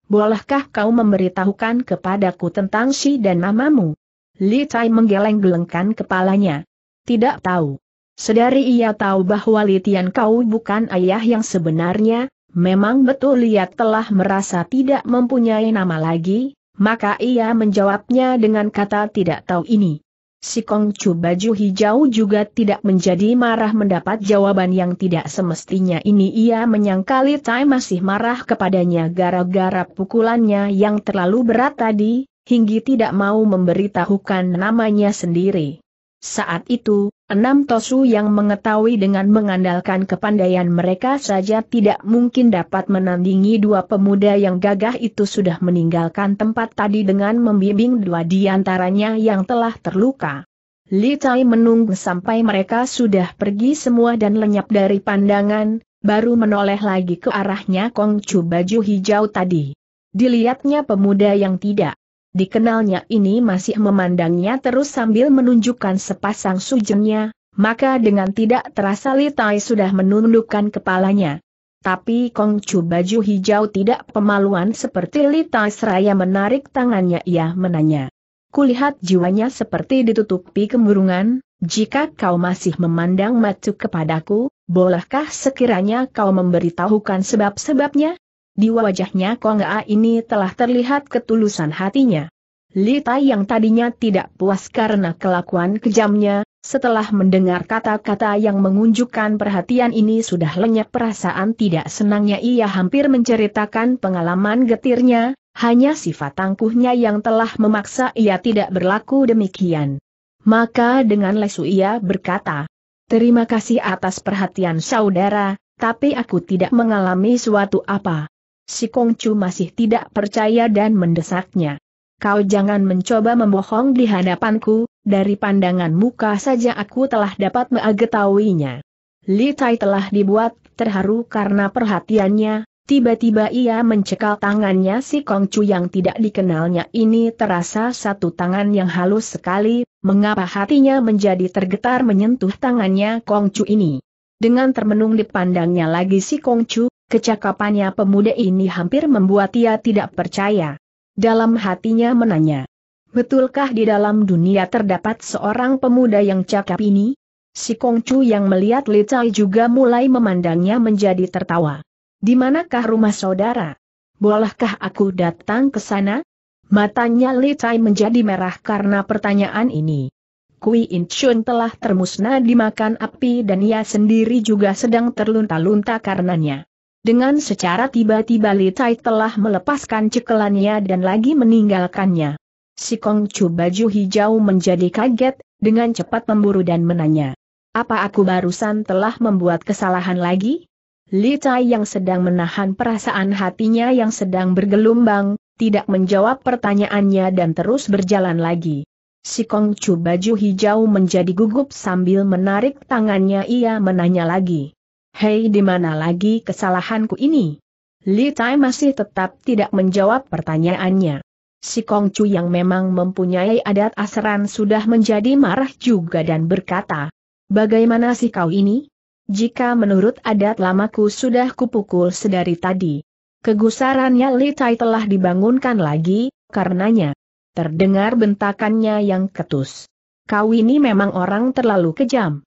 Bolehkah kau memberitahukan kepadaku tentang si dan mamamu? Li Tai menggeleng-gelengkan kepalanya. Tidak tahu. Sedari ia tahu bahwa Li Tian kau bukan ayah yang sebenarnya, memang betul ia telah merasa tidak mempunyai nama lagi, maka ia menjawabnya dengan kata tidak tahu ini. Si Kongcu baju hijau juga tidak menjadi marah mendapat jawaban yang tidak semestinya ini ia menyangkali Tai masih marah kepadanya gara-gara pukulannya yang terlalu berat tadi, hingga tidak mau memberitahukan namanya sendiri. Saat itu, enam tosu yang mengetahui dengan mengandalkan kepandaian mereka saja tidak mungkin dapat menandingi dua pemuda yang gagah itu sudah meninggalkan tempat tadi dengan membimbing dua di antaranya yang telah terluka. Li Tai menunggu sampai mereka sudah pergi semua dan lenyap dari pandangan, baru menoleh lagi ke arahnya Kong Chu baju hijau tadi. Dilihatnya pemuda yang tidak dikenalnya ini masih memandangnya terus sambil menunjukkan sepasang sujennya, maka dengan tidak terasa Litai sudah menundukkan kepalanya. Tapi Kongcu baju hijau tidak pemaluan seperti Litai seraya menarik tangannya ia menanya. Kulihat jiwanya seperti ditutupi kemurungan, jika kau masih memandang matuk kepadaku, bolehkah sekiranya kau memberitahukan sebab-sebabnya? Di wajahnya Kong A ini telah terlihat ketulusan hatinya. Lita yang tadinya tidak puas karena kelakuan kejamnya, setelah mendengar kata-kata yang mengunjukkan perhatian ini sudah lenyap perasaan tidak senangnya ia hampir menceritakan pengalaman getirnya, hanya sifat tangkuhnya yang telah memaksa ia tidak berlaku demikian. Maka dengan lesu ia berkata, Terima kasih atas perhatian saudara, tapi aku tidak mengalami suatu apa. Si Kongcu masih tidak percaya dan mendesaknya. Kau jangan mencoba membohong di hadapanku, dari pandangan muka saja aku telah dapat mengetahuinya. Li Tai telah dibuat terharu karena perhatiannya, tiba-tiba ia mencekal tangannya si Kongcu yang tidak dikenalnya ini terasa satu tangan yang halus sekali, mengapa hatinya menjadi tergetar menyentuh tangannya Kongcu ini. Dengan termenung dipandangnya lagi si Kongcu, Kecakapannya pemuda ini hampir membuat ia tidak percaya. Dalam hatinya menanya, betulkah di dalam dunia terdapat seorang pemuda yang cakap ini? Si Kongcu yang melihat Licai juga mulai memandangnya menjadi tertawa. Di manakah rumah saudara? Bolehkah aku datang ke sana? Matanya Licai menjadi merah karena pertanyaan ini. Kui In Chun telah termusnah dimakan api dan ia sendiri juga sedang terlunta-lunta karenanya. Dengan secara tiba-tiba Li Tai telah melepaskan cekelannya dan lagi meninggalkannya. Si Chu baju hijau menjadi kaget, dengan cepat memburu dan menanya. Apa aku barusan telah membuat kesalahan lagi? Li Tai yang sedang menahan perasaan hatinya yang sedang bergelombang, tidak menjawab pertanyaannya dan terus berjalan lagi. Si Chu baju hijau menjadi gugup sambil menarik tangannya ia menanya lagi. Hei di mana lagi kesalahanku ini? Li Tai masih tetap tidak menjawab pertanyaannya. Si Kong Chu yang memang mempunyai adat asaran sudah menjadi marah juga dan berkata, Bagaimana sih kau ini? Jika menurut adat lamaku sudah kupukul sedari tadi. Kegusarannya Li Tai telah dibangunkan lagi, karenanya. Terdengar bentakannya yang ketus. Kau ini memang orang terlalu kejam.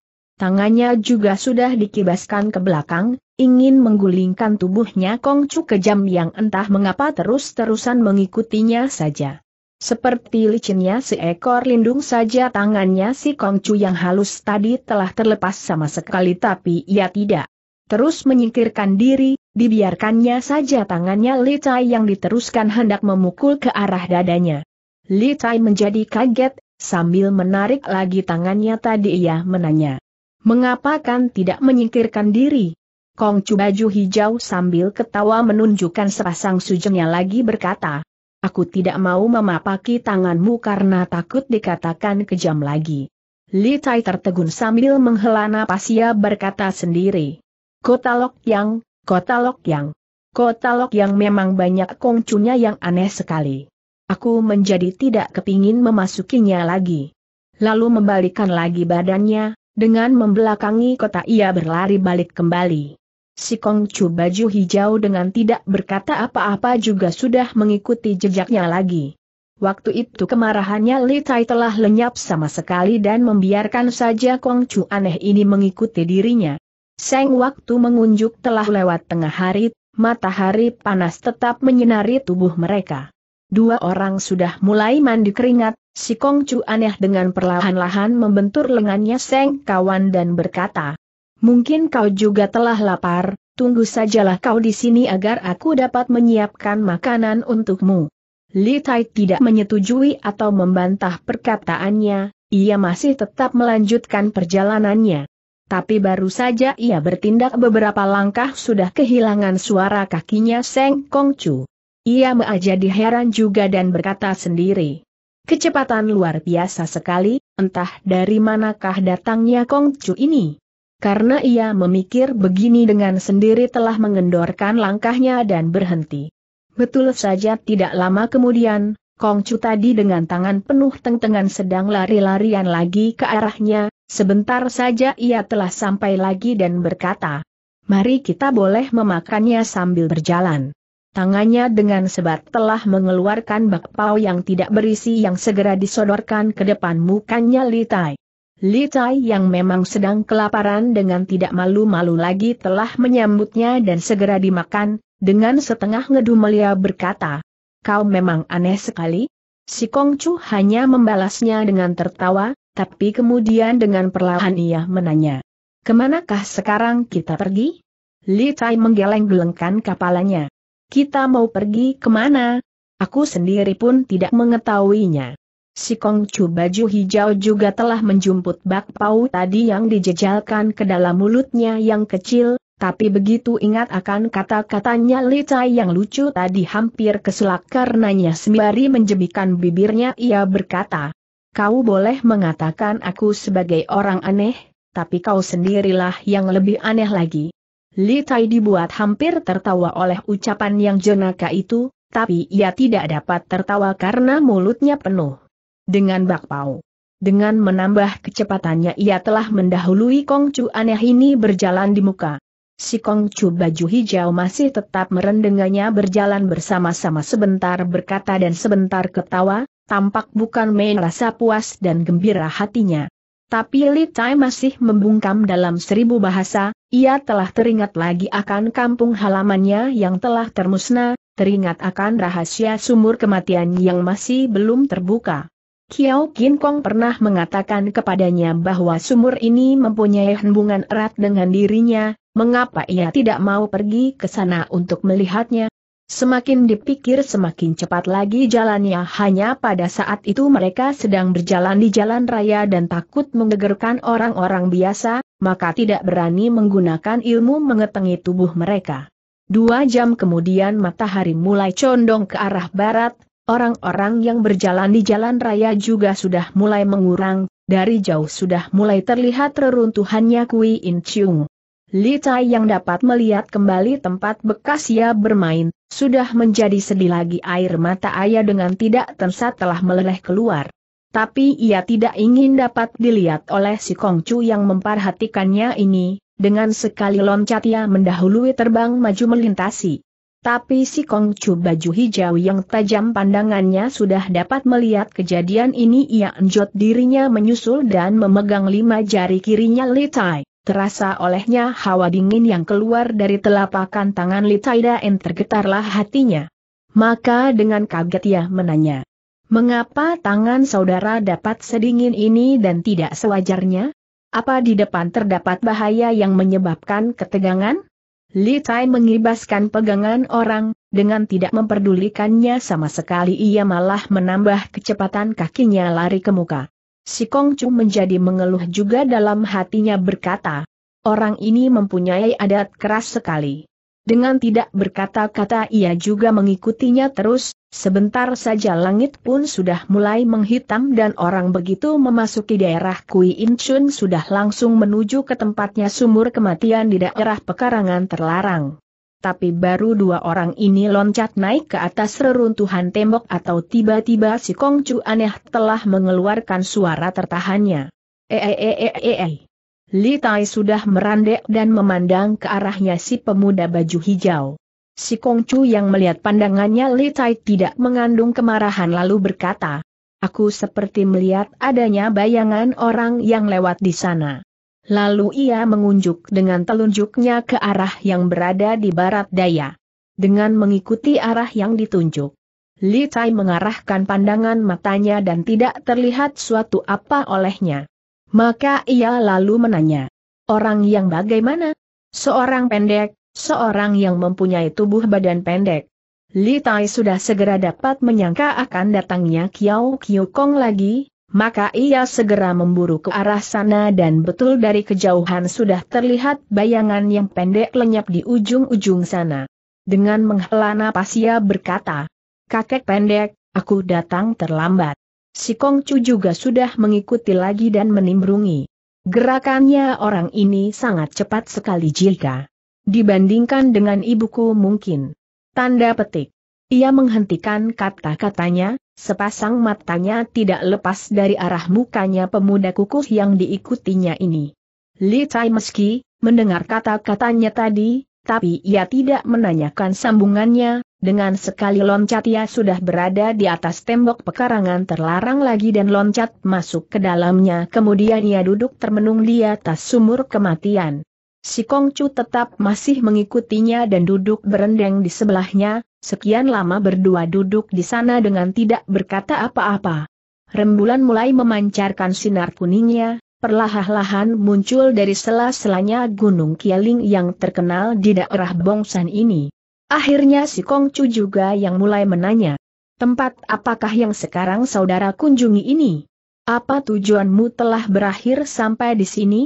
Tangannya juga sudah dikibaskan ke belakang, ingin menggulingkan tubuhnya Kong Chu kejam yang entah mengapa terus-terusan mengikutinya saja. Seperti licinnya seekor lindung saja tangannya si Kong Chu yang halus tadi telah terlepas sama sekali tapi ia tidak. Terus menyingkirkan diri, dibiarkannya saja tangannya Li Chai yang diteruskan hendak memukul ke arah dadanya. Li Chai menjadi kaget, sambil menarik lagi tangannya tadi ia menanya. Mengapa kan tidak menyingkirkan diri? Kongcu baju hijau sambil ketawa menunjukkan sepasang sujengnya lagi berkata, Aku tidak mau memapaki tanganmu karena takut dikatakan kejam lagi. Li Tai tertegun sambil menghela napas ia berkata sendiri. Kota Lok Yang, Kota Lok Yang. Kota Lok Yang memang banyak kongcunya yang aneh sekali. Aku menjadi tidak kepingin memasukinya lagi. Lalu membalikan lagi badannya, dengan membelakangi kota ia berlari balik kembali. Si Kongcu baju hijau dengan tidak berkata apa-apa juga sudah mengikuti jejaknya lagi. Waktu itu kemarahannya Li Tai telah lenyap sama sekali dan membiarkan saja Kongcu aneh ini mengikuti dirinya. Seng waktu mengunjuk telah lewat tengah hari, matahari panas tetap menyinari tubuh mereka. Dua orang sudah mulai mandi keringat, Si Kongcu aneh dengan perlahan-lahan membentur lengannya Seng kawan dan berkata, Mungkin kau juga telah lapar, tunggu sajalah kau di sini agar aku dapat menyiapkan makanan untukmu. Li Tai tidak menyetujui atau membantah perkataannya, ia masih tetap melanjutkan perjalanannya. Tapi baru saja ia bertindak beberapa langkah sudah kehilangan suara kakinya Seng Kongcu. Ia menjadi heran juga dan berkata sendiri. Kecepatan luar biasa sekali, entah dari manakah datangnya Kong Chu ini. Karena ia memikir begini dengan sendiri telah mengendorkan langkahnya dan berhenti. Betul saja tidak lama kemudian, Kong Chu tadi dengan tangan penuh tengtengan sedang lari-larian lagi ke arahnya, sebentar saja ia telah sampai lagi dan berkata, Mari kita boleh memakannya sambil berjalan. Tangannya dengan sebat telah mengeluarkan bakpao yang tidak berisi yang segera disodorkan ke depan mukanya Litai. Litai yang memang sedang kelaparan dengan tidak malu-malu lagi telah menyambutnya dan segera dimakan, dengan setengah ngedumelia berkata, Kau memang aneh sekali? Si Kongcu hanya membalasnya dengan tertawa, tapi kemudian dengan perlahan ia menanya, Kemanakah sekarang kita pergi? Li Tai menggeleng-gelengkan kepalanya kita mau pergi kemana? Aku sendiri pun tidak mengetahuinya. Si Kongcu baju hijau juga telah menjumput bak pau tadi yang dijejalkan ke dalam mulutnya yang kecil, tapi begitu ingat akan kata-katanya Licai yang lucu tadi hampir kesulak karenanya sembari menjebikan bibirnya ia berkata, Kau boleh mengatakan aku sebagai orang aneh, tapi kau sendirilah yang lebih aneh lagi. Li Tai dibuat hampir tertawa oleh ucapan yang jenaka itu, tapi ia tidak dapat tertawa karena mulutnya penuh. Dengan bakpao. Dengan menambah kecepatannya ia telah mendahului Kong Chu aneh ini berjalan di muka. Si Kong Chu baju hijau masih tetap merendengannya berjalan bersama-sama sebentar berkata dan sebentar ketawa, tampak bukan main rasa puas dan gembira hatinya. Tapi Li Tai masih membungkam dalam seribu bahasa, ia telah teringat lagi akan kampung halamannya yang telah termusnah, teringat akan rahasia sumur kematian yang masih belum terbuka. Kiao Kin Kong pernah mengatakan kepadanya bahwa sumur ini mempunyai hubungan erat dengan dirinya, mengapa ia tidak mau pergi ke sana untuk melihatnya? Semakin dipikir semakin cepat lagi jalannya hanya pada saat itu mereka sedang berjalan di jalan raya dan takut menggegerkan orang-orang biasa, maka tidak berani menggunakan ilmu mengetengi tubuh mereka. Dua jam kemudian matahari mulai condong ke arah barat, orang-orang yang berjalan di jalan raya juga sudah mulai mengurang, dari jauh sudah mulai terlihat reruntuhannya Kui In Chiung. Li Tai yang dapat melihat kembali tempat bekas ia bermain, sudah menjadi sedih lagi air mata ayah dengan tidak tersat telah meleleh keluar. Tapi ia tidak ingin dapat dilihat oleh si Kongcu yang memperhatikannya ini, dengan sekali loncat ia mendahului terbang maju melintasi. Tapi si Kongcu baju hijau yang tajam pandangannya sudah dapat melihat kejadian ini ia enjot dirinya menyusul dan memegang lima jari kirinya Litai. Terasa olehnya hawa dingin yang keluar dari telapakan tangan Litaida En tergetarlah hatinya. Maka dengan kaget ia menanya. Mengapa tangan saudara dapat sedingin ini dan tidak sewajarnya? Apa di depan terdapat bahaya yang menyebabkan ketegangan? Li Tai mengibaskan pegangan orang, dengan tidak memperdulikannya sama sekali ia malah menambah kecepatan kakinya lari ke muka. Si Kongcu menjadi mengeluh juga dalam hatinya berkata, orang ini mempunyai adat keras sekali. Dengan tidak berkata-kata ia juga mengikutinya terus, sebentar saja langit pun sudah mulai menghitam dan orang begitu memasuki daerah Kui In Chun sudah langsung menuju ke tempatnya sumur kematian di daerah pekarangan terlarang tapi baru dua orang ini loncat naik ke atas reruntuhan tembok atau tiba-tiba si Kongcu aneh telah mengeluarkan suara tertahannya. Eh, eh, eh, eh. Li Tai sudah merandek dan memandang ke arahnya si pemuda baju hijau. Si Kongcu yang melihat pandangannya Li Tai tidak mengandung kemarahan lalu berkata, Aku seperti melihat adanya bayangan orang yang lewat di sana. Lalu ia mengunjuk dengan telunjuknya ke arah yang berada di barat daya. Dengan mengikuti arah yang ditunjuk, Li Tai mengarahkan pandangan matanya dan tidak terlihat suatu apa olehnya. Maka ia lalu menanya, orang yang bagaimana? Seorang pendek, seorang yang mempunyai tubuh badan pendek. Li Tai sudah segera dapat menyangka akan datangnya Kiao Kiu Kong lagi, maka ia segera memburu ke arah sana dan betul dari kejauhan sudah terlihat bayangan yang pendek lenyap di ujung-ujung sana. Dengan menghela napas ia berkata, Kakek pendek, aku datang terlambat. Si Kongcu juga sudah mengikuti lagi dan menimbrungi. Gerakannya orang ini sangat cepat sekali jika dibandingkan dengan ibuku mungkin. Tanda petik. Ia menghentikan kata-katanya, Sepasang matanya tidak lepas dari arah mukanya pemuda kukuh yang diikutinya ini. Li Tai meski mendengar kata-katanya tadi, tapi ia tidak menanyakan sambungannya, dengan sekali loncat ia sudah berada di atas tembok pekarangan terlarang lagi dan loncat masuk ke dalamnya kemudian ia duduk termenung di atas sumur kematian. Si Kongcu tetap masih mengikutinya dan duduk berendeng di sebelahnya, sekian lama berdua duduk di sana dengan tidak berkata apa-apa. Rembulan mulai memancarkan sinar kuningnya, perlahan-lahan muncul dari sela-selanya Gunung Kialing yang terkenal di daerah Bongsan ini. Akhirnya si Kongcu juga yang mulai menanya, tempat apakah yang sekarang saudara kunjungi ini? Apa tujuanmu telah berakhir sampai di sini?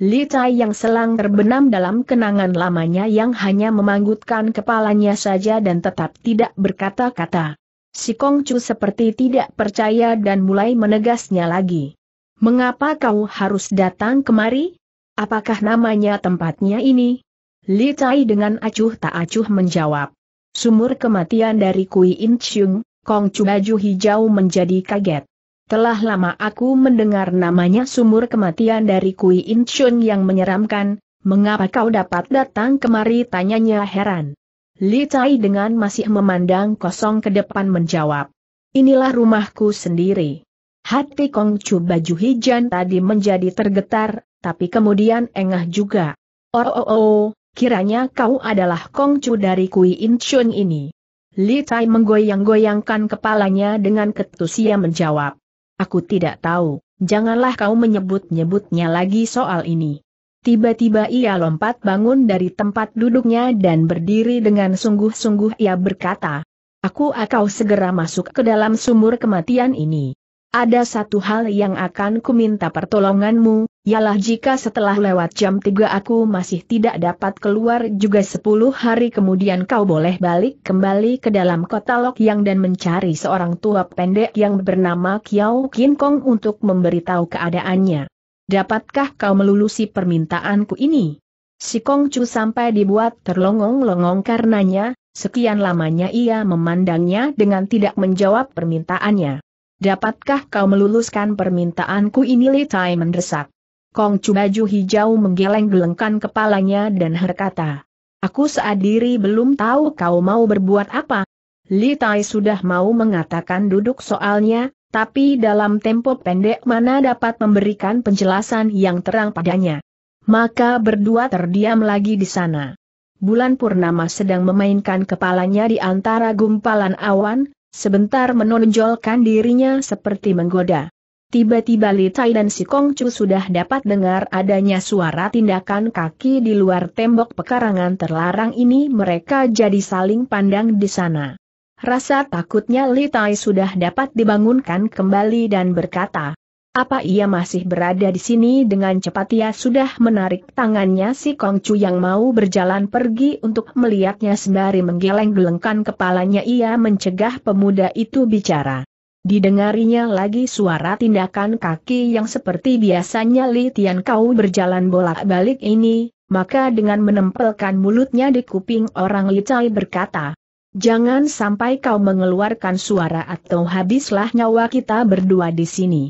Li Cai yang selang terbenam dalam kenangan lamanya yang hanya memanggutkan kepalanya saja dan tetap tidak berkata-kata. Si Kongcu seperti tidak percaya dan mulai menegasnya lagi. Mengapa kau harus datang kemari? Apakah namanya tempatnya ini? Li Cai dengan acuh tak acuh menjawab. Sumur kematian dari Kui In Chung, Kongcu baju hijau menjadi kaget. Telah lama aku mendengar namanya sumur kematian dari Kui In Chun yang menyeramkan, mengapa kau dapat datang kemari tanyanya heran. Li Tai dengan masih memandang kosong ke depan menjawab. Inilah rumahku sendiri. Hati Kong Chu baju hijan tadi menjadi tergetar, tapi kemudian engah juga. Oh oh oh, kiranya kau adalah Kong Chu dari Kui In Chun ini. Li Tai menggoyang-goyangkan kepalanya dengan ketusia menjawab. Aku tidak tahu, janganlah kau menyebut-nyebutnya lagi soal ini. Tiba-tiba ia lompat bangun dari tempat duduknya dan berdiri dengan sungguh-sungguh ia berkata, Aku akan segera masuk ke dalam sumur kematian ini. Ada satu hal yang akan kuminta pertolonganmu, ialah jika setelah lewat jam 3 aku masih tidak dapat keluar juga 10 hari kemudian kau boleh balik kembali ke dalam kota Lok Yang dan mencari seorang tua pendek yang bernama Kiao Kin Kong untuk memberitahu keadaannya. Dapatkah kau melulusi permintaanku ini? Si Kong Chu sampai dibuat terlongong-longong karenanya, sekian lamanya ia memandangnya dengan tidak menjawab permintaannya. Dapatkah kau meluluskan permintaanku ini Li Tai mendesak. Kong Chu baju hijau menggeleng-gelengkan kepalanya dan berkata. Aku saat belum tahu kau mau berbuat apa. Li Tai sudah mau mengatakan duduk soalnya, tapi dalam tempo pendek mana dapat memberikan penjelasan yang terang padanya. Maka berdua terdiam lagi di sana. Bulan Purnama sedang memainkan kepalanya di antara gumpalan awan, sebentar menonjolkan dirinya seperti menggoda. Tiba-tiba Li Tai dan si Kongcu sudah dapat dengar adanya suara tindakan kaki di luar tembok pekarangan terlarang ini mereka jadi saling pandang di sana. Rasa takutnya Li Tai sudah dapat dibangunkan kembali dan berkata, apa ia masih berada di sini dengan cepat ia sudah menarik tangannya si Kong yang mau berjalan pergi untuk melihatnya sembari menggeleng-gelengkan kepalanya ia mencegah pemuda itu bicara. Didengarinya lagi suara tindakan kaki yang seperti biasanya Li Tian Kau berjalan bolak-balik ini, maka dengan menempelkan mulutnya di kuping orang Li Cai berkata, Jangan sampai kau mengeluarkan suara atau habislah nyawa kita berdua di sini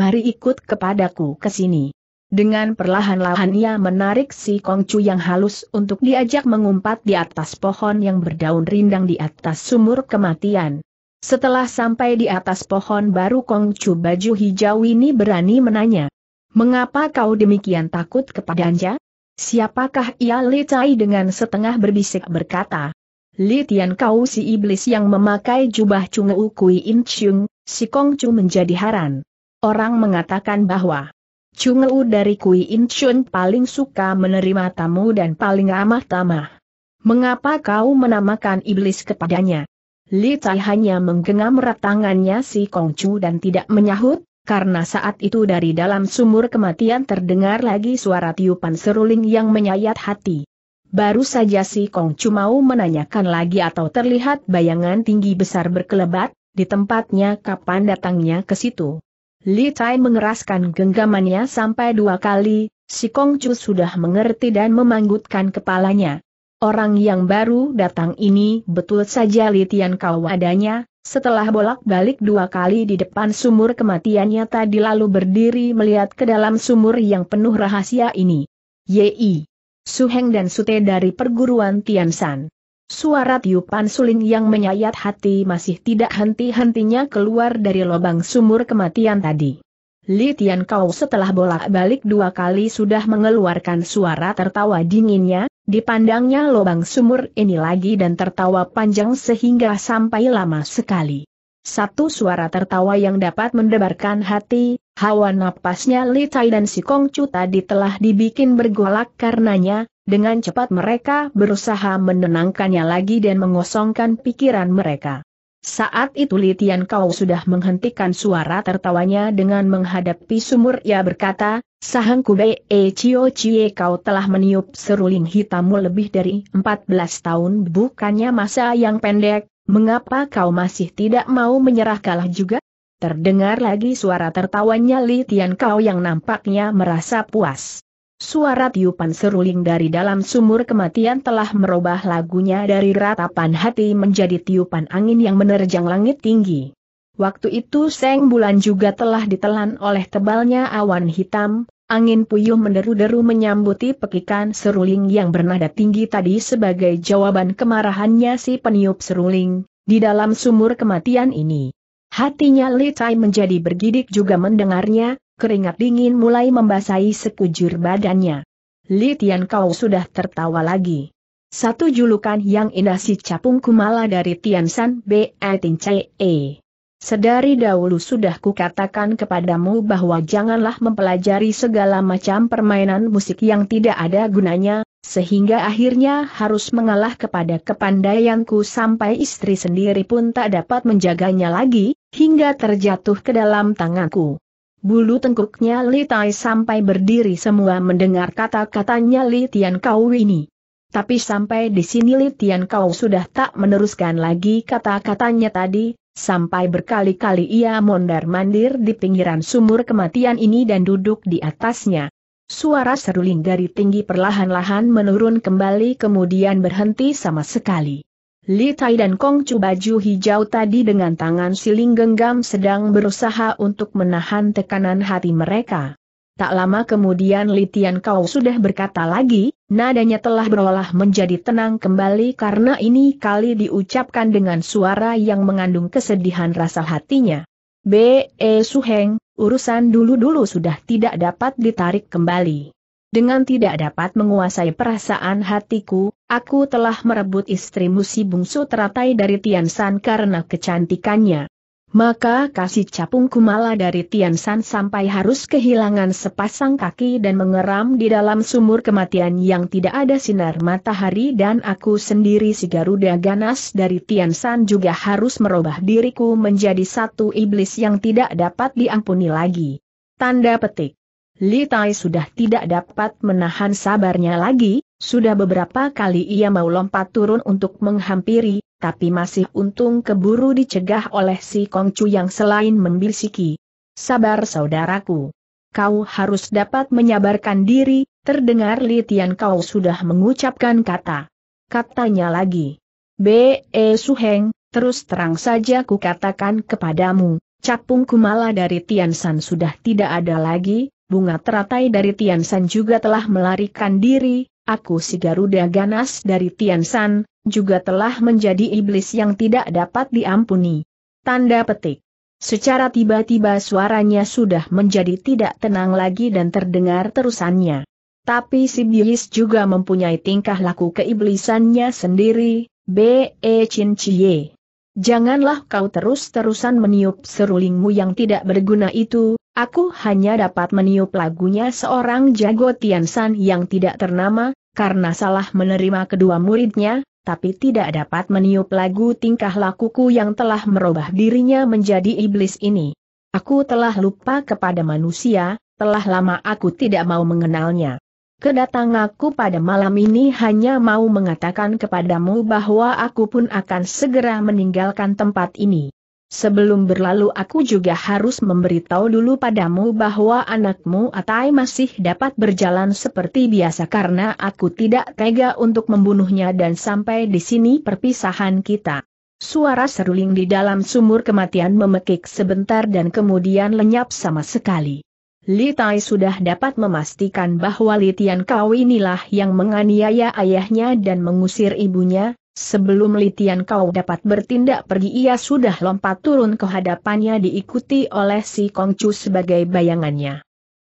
mari ikut kepadaku ke sini. Dengan perlahan-lahan ia menarik si Kongcu yang halus untuk diajak mengumpat di atas pohon yang berdaun rindang di atas sumur kematian. Setelah sampai di atas pohon baru Kongcu baju hijau ini berani menanya. Mengapa kau demikian takut kepada Anja? Siapakah ia Li dengan setengah berbisik berkata. Litian kau si iblis yang memakai jubah cungu Kui In si Kongcu menjadi haran. Orang mengatakan bahwa Chungeu dari Kui Chun paling suka menerima tamu dan paling ramah tamah. Mengapa kau menamakan iblis kepadanya? Li Tai hanya menggenggam erat tangannya si Kong Chu dan tidak menyahut, karena saat itu dari dalam sumur kematian terdengar lagi suara tiupan seruling yang menyayat hati. Baru saja si Kong Chu mau menanyakan lagi atau terlihat bayangan tinggi besar berkelebat, di tempatnya kapan datangnya ke situ. Li Tai mengeraskan genggamannya sampai dua kali, si Kongcu sudah mengerti dan memanggutkan kepalanya. Orang yang baru datang ini betul saja Li Tian Kau adanya, setelah bolak-balik dua kali di depan sumur kematiannya tadi lalu berdiri melihat ke dalam sumur yang penuh rahasia ini. Yi. Su Heng dan Sute dari perguruan Tian San. Suara tiupan suling yang menyayat hati masih tidak henti-hentinya keluar dari lubang sumur kematian tadi. Li Tian Kau setelah bolak-balik dua kali sudah mengeluarkan suara tertawa dinginnya, dipandangnya lubang sumur ini lagi dan tertawa panjang sehingga sampai lama sekali. Satu suara tertawa yang dapat mendebarkan hati, hawa napasnya Li Tai dan si Kong Chu tadi telah dibikin bergolak karenanya, dengan cepat mereka berusaha menenangkannya lagi dan mengosongkan pikiran mereka. Saat itu Litian Kau sudah menghentikan suara tertawanya dengan menghadapi sumur ia berkata, Sahang Kubei e Cio Cie Kau telah meniup seruling hitammu lebih dari 14 tahun bukannya masa yang pendek, mengapa kau masih tidak mau menyerah kalah juga? Terdengar lagi suara tertawanya Litian Kau yang nampaknya merasa puas. Suara tiupan seruling dari dalam sumur kematian telah merubah lagunya dari ratapan hati menjadi tiupan angin yang menerjang langit tinggi. Waktu itu Seng Bulan juga telah ditelan oleh tebalnya awan hitam, angin puyuh menderu-deru menyambuti pekikan seruling yang bernada tinggi tadi sebagai jawaban kemarahannya si peniup seruling, di dalam sumur kematian ini. Hatinya Li Tai menjadi bergidik juga mendengarnya, keringat dingin mulai membasahi sekujur badannya. Li Tian Kau sudah tertawa lagi. Satu julukan yang indah si capung kumala dari Tian San B. Tin E. Sedari dahulu sudah kukatakan kepadamu bahwa janganlah mempelajari segala macam permainan musik yang tidak ada gunanya, sehingga akhirnya harus mengalah kepada kepandaianku sampai istri sendiri pun tak dapat menjaganya lagi, hingga terjatuh ke dalam tanganku. Bulu tengkuknya Li Tai sampai berdiri semua mendengar kata-katanya Li Tian Kau ini. Tapi sampai di sini Li Tian Kau sudah tak meneruskan lagi kata-katanya tadi, sampai berkali-kali ia mondar-mandir di pinggiran sumur kematian ini dan duduk di atasnya. Suara seruling dari tinggi perlahan-lahan menurun kembali kemudian berhenti sama sekali. Li Tai dan Kong Chu baju hijau tadi dengan tangan siling genggam sedang berusaha untuk menahan tekanan hati mereka. Tak lama kemudian Li Tian Kau sudah berkata lagi, nadanya telah berolah menjadi tenang kembali karena ini kali diucapkan dengan suara yang mengandung kesedihan rasa hatinya. B.E. E, Suheng, urusan dulu-dulu sudah tidak dapat ditarik kembali. Dengan tidak dapat menguasai perasaan hatiku, Aku telah merebut istrimu si bungsu teratai dari Tian San karena kecantikannya. Maka kasih capung kumala dari Tian San sampai harus kehilangan sepasang kaki dan mengeram di dalam sumur kematian yang tidak ada sinar matahari dan aku sendiri si Garuda Ganas dari Tian San juga harus merubah diriku menjadi satu iblis yang tidak dapat diampuni lagi. Tanda petik. Li Tai sudah tidak dapat menahan sabarnya lagi, sudah beberapa kali ia mau lompat turun untuk menghampiri, tapi masih untung keburu dicegah oleh si Kongcu yang selain membisiki. Sabar saudaraku. Kau harus dapat menyabarkan diri, terdengar Litian kau sudah mengucapkan kata. Katanya lagi. B.E. E, Suheng, terus terang saja ku katakan kepadamu, capung kumala dari Tian San sudah tidak ada lagi, bunga teratai dari Tian San juga telah melarikan diri, aku si Garuda ganas dari Tiansan, juga telah menjadi iblis yang tidak dapat diampuni. Tanda petik. Secara tiba-tiba suaranya sudah menjadi tidak tenang lagi dan terdengar terusannya. Tapi si Bilis juga mempunyai tingkah laku keiblisannya sendiri, B.E. Chin Chie. Janganlah kau terus-terusan meniup serulingmu yang tidak berguna itu, aku hanya dapat meniup lagunya seorang jago Tian Tiansan yang tidak ternama, karena salah menerima kedua muridnya, tapi tidak dapat meniup lagu tingkah lakuku yang telah merubah dirinya menjadi iblis ini. Aku telah lupa kepada manusia, telah lama aku tidak mau mengenalnya. Kedatang aku pada malam ini hanya mau mengatakan kepadamu bahwa aku pun akan segera meninggalkan tempat ini. Sebelum berlalu aku juga harus memberitahu dulu padamu bahwa anakmu Atai masih dapat berjalan seperti biasa karena aku tidak tega untuk membunuhnya dan sampai di sini perpisahan kita. Suara seruling di dalam sumur kematian memekik sebentar dan kemudian lenyap sama sekali. Li Tai sudah dapat memastikan bahwa Li Tian Kau inilah yang menganiaya ayahnya dan mengusir ibunya, Sebelum Litian kau dapat bertindak pergi ia sudah lompat turun ke hadapannya diikuti oleh si Kongcu sebagai bayangannya.